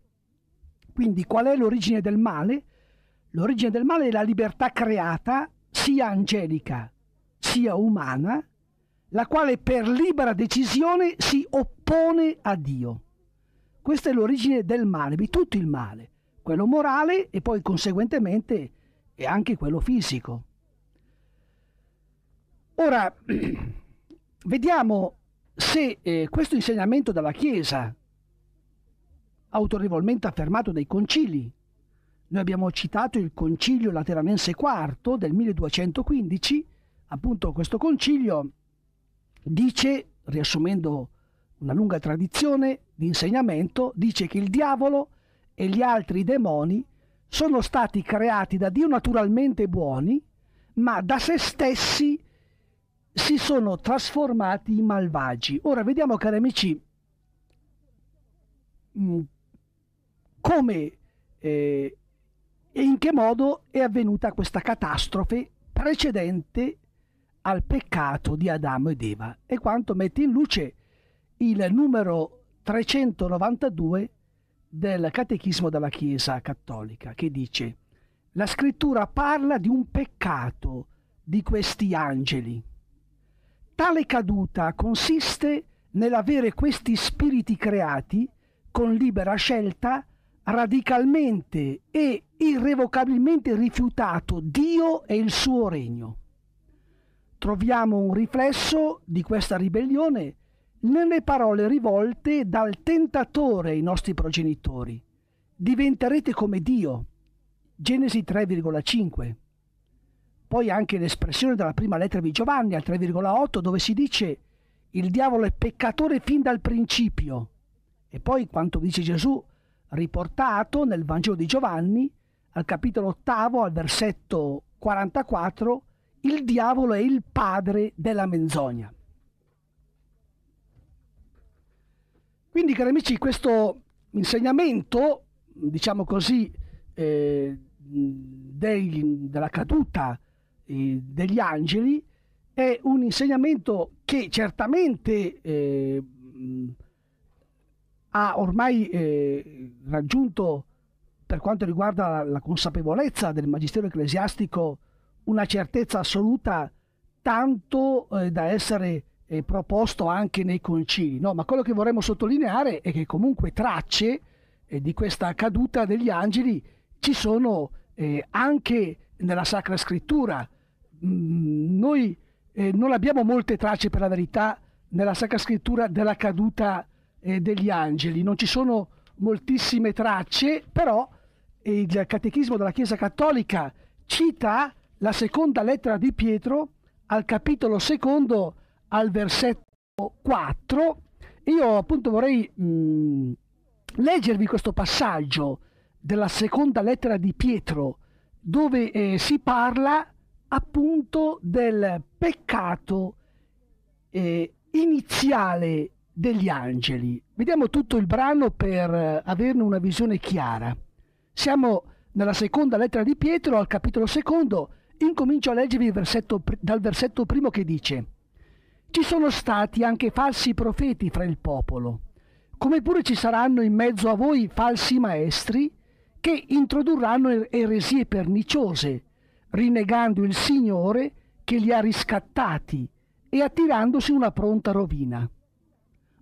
Quindi qual è l'origine del male? L'origine del male è la libertà creata, sia angelica sia umana, la quale per libera decisione si oppone a Dio. Questa è l'origine del male, di tutto il male, quello morale e poi conseguentemente anche quello fisico. Ora, vediamo se eh, questo insegnamento dalla Chiesa, autorevolmente affermato dai concili, noi abbiamo citato il concilio lateranense IV del 1215, appunto questo concilio dice, riassumendo una lunga tradizione di insegnamento, dice che il diavolo e gli altri demoni sono stati creati da Dio naturalmente buoni, ma da se stessi si sono trasformati in malvagi. Ora vediamo, cari amici, mm, come eh, e in che modo è avvenuta questa catastrofe precedente al peccato di Adamo ed Eva e quanto mette in luce il numero 392 del Catechismo della Chiesa Cattolica che dice la scrittura parla di un peccato di questi angeli Tale caduta consiste nell'avere questi spiriti creati con libera scelta radicalmente e irrevocabilmente rifiutato Dio e il suo regno. Troviamo un riflesso di questa ribellione nelle parole rivolte dal tentatore ai nostri progenitori. Diventerete come Dio. Genesi 3,5 poi anche l'espressione della prima lettera di Giovanni al 3,8 dove si dice il diavolo è peccatore fin dal principio e poi quanto dice Gesù riportato nel Vangelo di Giovanni al capitolo ottavo al versetto 44 il diavolo è il padre della menzogna. Quindi cari amici questo insegnamento diciamo così eh, dei, della caduta eh, degli angeli è un insegnamento che certamente eh, mm, ha ormai eh, raggiunto, per quanto riguarda la, consapevolezza del magistero ecclesiastico, una certezza assoluta tanto eh, da essere eh, proposto anche nei concili. No? Ma quello che vorremmo sottolineare è che comunque tracce di questa caduta degli angeli ci sono eh, anche nella Sacra Scrittura. Mm, noi eh, non abbiamo molte tracce per la verità nella Sacra Scrittura della caduta eh, degli angeli, non ci sono moltissime tracce, però eh, il Catechismo della Chiesa Cattolica cita la seconda lettera di Pietro al capitolo secondo, al versetto 4. Io appunto vorrei mh, mm, leggervi questo passaggio della seconda lettera di Pietro, dove eh, si parla appunto del peccato eh, iniziale degli angeli. Vediamo tutto il brano per averne una visione chiara. Siamo nella seconda lettera di Pietro, al capitolo secondo, incomincio a leggervi versetto, dal versetto primo che dice «Ci sono stati anche falsi profeti fra il popolo, come pure ci saranno in mezzo a voi falsi maestri che introdurranno er-, eresie perniciose» rinnegando il Signore che li ha riscattati e attirandosi una pronta rovina.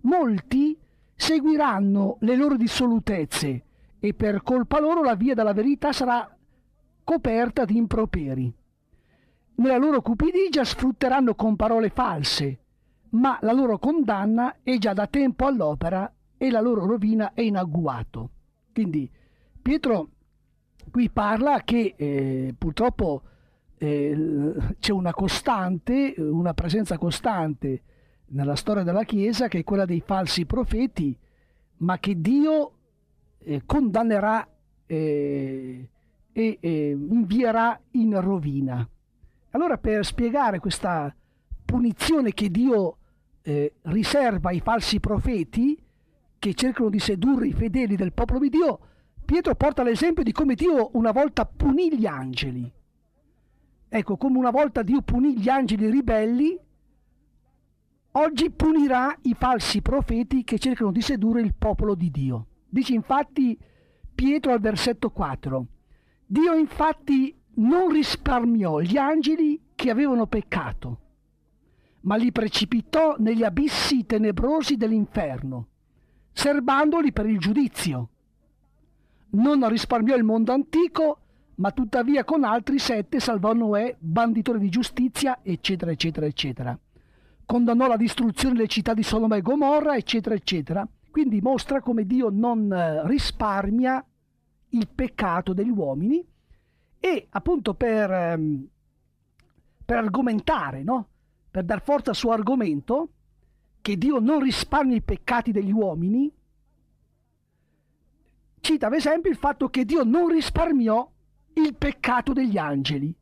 Molti seguiranno le loro dissolutezze e per colpa loro la via della verità sarà coperta di improperi. Nella loro cupidigia sfrutteranno con parole false, ma la loro condanna è già da tempo all'opera e la loro rovina è in agguato. Quindi Pietro qui parla che eh, purtroppo eh, c'è una costante, una presenza costante nella storia della Chiesa che è quella dei falsi profeti, ma che Dio eh, condannerà eh, e eh, invierà in rovina. Allora per spiegare questa punizione che Dio eh, riserva ai falsi profeti che cercano di sedurre i fedeli del popolo di Dio, Pietro porta l'esempio di come Dio una volta punì gli angeli. Ecco, come una volta Dio punì gli angeli ribelli, oggi punirà i falsi profeti che cercano di sedurre il popolo di Dio. Dice infatti Pietro al versetto 4, Dio infatti non risparmiò gli angeli che avevano peccato, ma li precipitò negli abissi tenebrosi dell'inferno, serbandoli per il giudizio non risparmiò il mondo antico, ma tuttavia con altri sette salvò Noè, banditore di giustizia, eccetera, eccetera, eccetera. Condannò la distruzione delle città di Sodoma e Gomorra, eccetera, eccetera. Quindi mostra come Dio non eh, risparmia il peccato degli uomini e appunto per, ehm, per argomentare, no? per dar forza al suo argomento, che Dio non risparmia i peccati degli uomini, cita ad esempio il fatto che Dio non risparmiò il peccato degli angeli,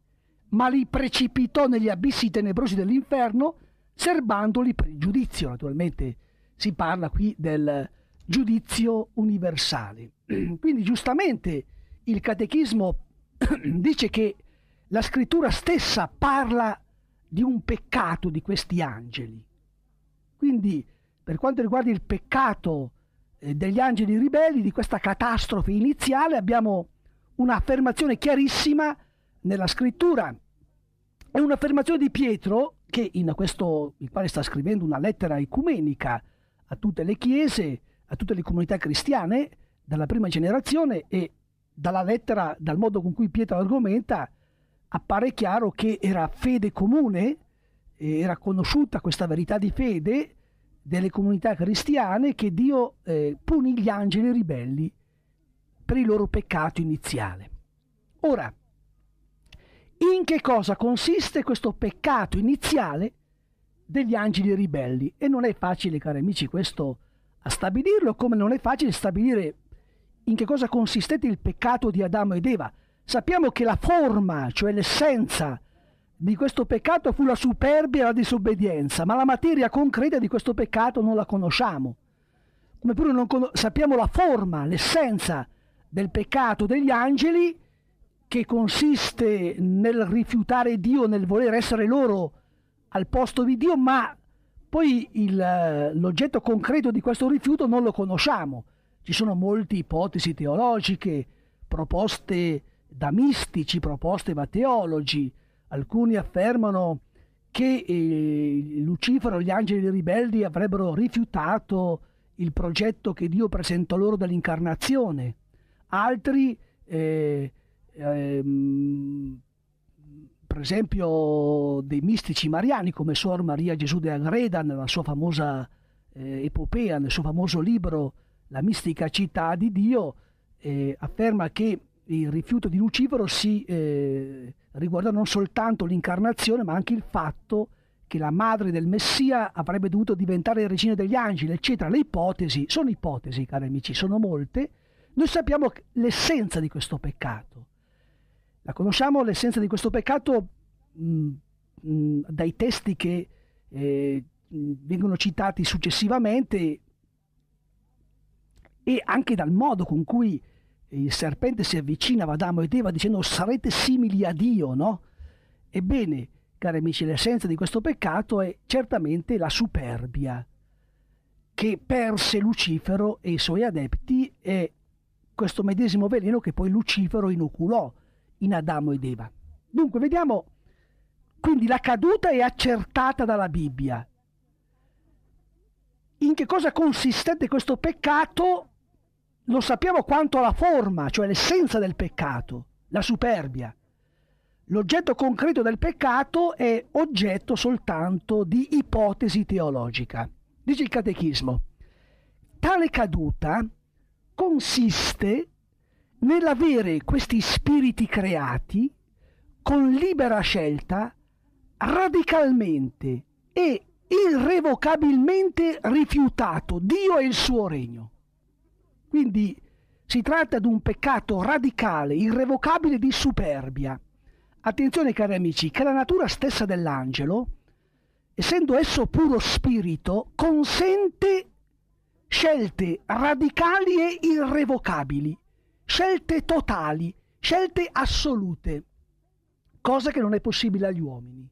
ma li precipitò negli abissi tenebrosi dell'inferno, serbandoli per il giudizio. Naturalmente si parla qui del giudizio universale. Quindi giustamente il catechismo dice che la scrittura stessa parla di un peccato di questi angeli. Quindi per quanto riguarda il peccato eh, degli angeli ribelli, di questa catastrofe iniziale, abbiamo un'affermazione chiarissima nella scrittura. È un'affermazione di Pietro, che in questo, il quale sta scrivendo una lettera ecumenica a tutte le chiese, a tutte le comunità cristiane, dalla prima generazione e dalla lettera, dal modo con cui Pietro argomenta, appare chiaro che era fede comune, eh, era conosciuta questa verità di fede, delle comunità cristiane che Dio eh, punì gli angeli ribelli per il loro peccato iniziale. Ora, in che cosa consiste questo peccato iniziale degli angeli ribelli? E non è facile, cari amici, questo a stabilirlo, come non è facile stabilire in che cosa consistette il peccato di Adamo ed Eva. Sappiamo che la forma, cioè l'essenza di questo peccato fu la superbia e la disobbedienza, ma la materia concreta di questo peccato non la conosciamo. Come pure non con- sappiamo la forma, l'essenza del peccato degli angeli, che consiste nel rifiutare Dio, nel voler essere loro al posto di Dio, ma poi il, eh, l'oggetto concreto di questo rifiuto non lo conosciamo. Ci sono molte ipotesi teologiche proposte da mistici, proposte da teologi, Alcuni affermano che eh, Lucifero e gli angeli ribelli avrebbero rifiutato il progetto che Dio presentò loro dell'incarnazione. Altri, eh, ehm, per esempio, dei mistici mariani come Suor Maria Gesù de Agreda nella sua famosa eh, epopea, nel suo famoso libro La mistica città di Dio, eh, afferma che il rifiuto di Lucifero si eh, riguarda non soltanto l'incarnazione, ma anche il fatto che la madre del Messia avrebbe dovuto diventare regina degli angeli, eccetera. Le ipotesi sono ipotesi, cari amici, sono molte. Noi sappiamo l'essenza di questo peccato. La conosciamo l'essenza di questo peccato mh, mm, mh, mm, dai testi che eh, vengono citati successivamente e anche dal modo con cui il serpente si avvicina ad Adamo ed Eva dicendo sarete simili a Dio, no? Ebbene, cari amici, l'essenza di questo peccato è certamente la superbia che perse Lucifero e i suoi adepti e questo medesimo veleno che poi Lucifero inoculò in Adamo ed Eva. Dunque, vediamo, quindi la caduta è accertata dalla Bibbia. In che cosa consistette questo peccato non sappiamo quanto la forma, cioè l'essenza del peccato, la superbia. L'oggetto concreto del peccato è oggetto soltanto di ipotesi teologica. Dice il catechismo, tale caduta consiste nell'avere questi spiriti creati con libera scelta radicalmente e irrevocabilmente rifiutato Dio e il suo regno. Quindi si tratta di un peccato radicale, irrevocabile di superbia. Attenzione cari amici, che la natura stessa dell'angelo, essendo esso puro spirito, consente scelte radicali e irrevocabili, scelte totali, scelte assolute, cosa che non è possibile agli uomini.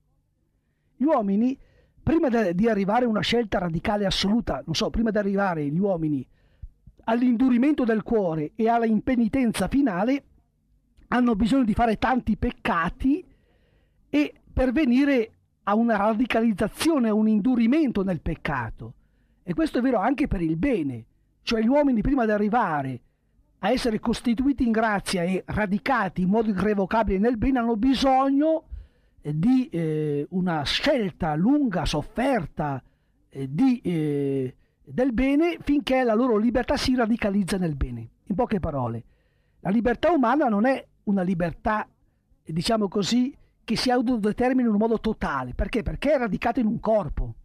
Gli uomini, prima di arrivare a una scelta radicale e assoluta, non so, prima di arrivare gli uomini all'indurimento del cuore e alla impenitenza finale hanno bisogno di fare tanti peccati e pervenire a una radicalizzazione, a un indurimento nel peccato. E questo è vero anche per il bene, cioè gli uomini prima di arrivare a essere costituiti in grazia e radicati in modo irrevocabile nel bene hanno bisogno eh, di eh, una scelta lunga, sofferta, eh, di eh, del bene finché la loro libertà si radicalizza nel bene. In poche parole, la libertà umana non è una libertà, diciamo così, che si autodetermina in un modo totale. Perché? Perché è radicata in un corpo.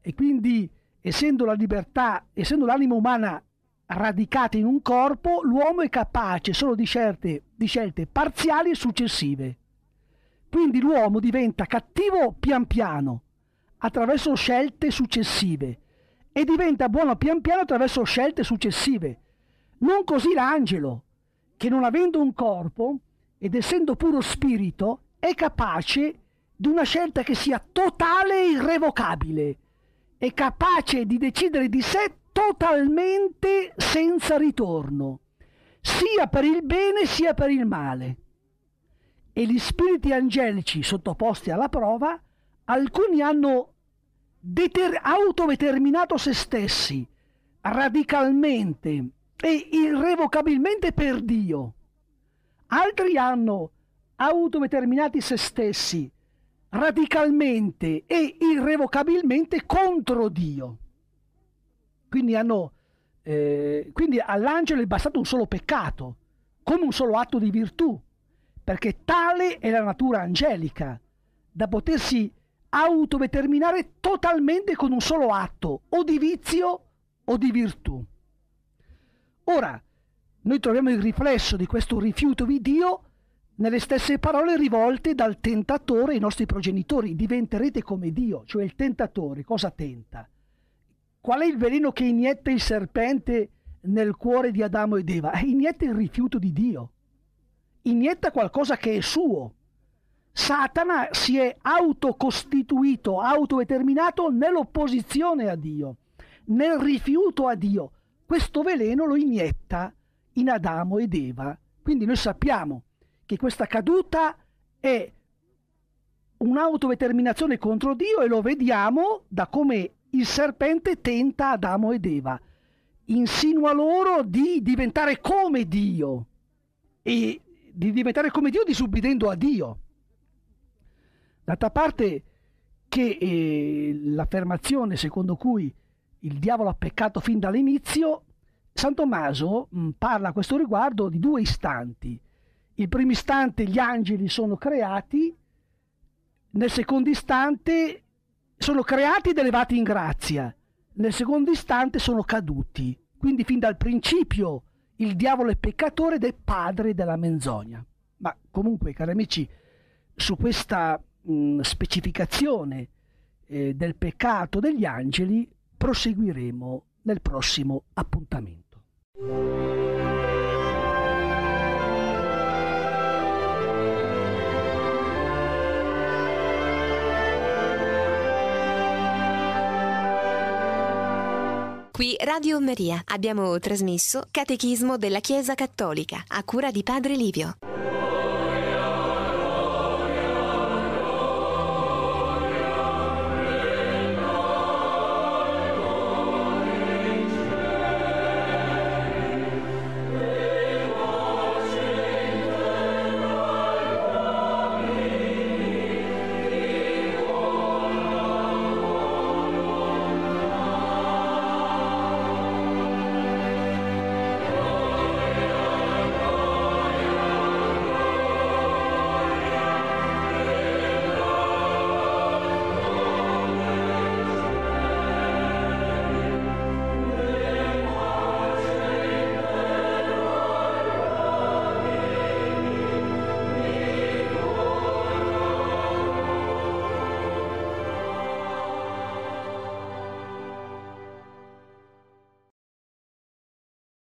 E quindi, essendo la libertà, essendo l'anima umana radicata in un corpo, l'uomo è capace solo di scelte, di scelte parziali e successive. Quindi l'uomo diventa cattivo pian piano, attraverso scelte successive, e diventa buono pian piano attraverso scelte successive. Non così l'angelo, che non avendo un corpo ed essendo puro spirito, è capace di una scelta che sia totale e irrevocabile, è capace di decidere di sé totalmente senza ritorno, sia per il bene sia per il male. E gli spiriti angelici sottoposti alla prova, alcuni hanno deter- autodeterminato se stessi radicalmente e irrevocabilmente per Dio. Altri hanno autodeterminati se stessi radicalmente e irrevocabilmente contro Dio. Quindi, hanno, eh, quindi all'angelo è bastato un solo peccato, come un solo atto di virtù, perché tale è la natura angelica, da potersi autodeterminare totalmente con un solo atto, o di vizio o di virtù. Ora, noi troviamo il riflesso di questo rifiuto di Dio nelle stesse parole rivolte dal tentatore ai nostri progenitori, diventerete come Dio, cioè il tentatore, cosa tenta? Qual è il veleno che inietta il serpente nel cuore di Adamo ed Eva? Eh, inietta il rifiuto di Dio, inietta qualcosa che è suo, Satana si è autocostituito, autodeterminato nell'opposizione a Dio, nel rifiuto a Dio. Questo veleno lo inietta in Adamo ed Eva. Quindi noi sappiamo che questa caduta è un'autodeterminazione contro Dio e lo vediamo da come il serpente tenta Adamo ed Eva. Insinua loro di diventare come Dio e di diventare come Dio disubbidendo a Dio. D'altra parte che eh, l'affermazione secondo cui il diavolo ha peccato fin dall'inizio, San Tommaso mh, mm, parla a questo riguardo di due istanti. Il primo istante gli angeli sono creati, nel secondo istante sono creati ed elevati in grazia, nel secondo istante sono caduti. Quindi fin dal principio il diavolo è peccatore ed è padre della menzogna. Ma comunque, cari amici, su questa mh, specificazione eh, del peccato degli angeli proseguiremo nel prossimo appuntamento. Qui Radio Maria abbiamo trasmesso Catechismo della Chiesa Cattolica a cura di Padre Livio.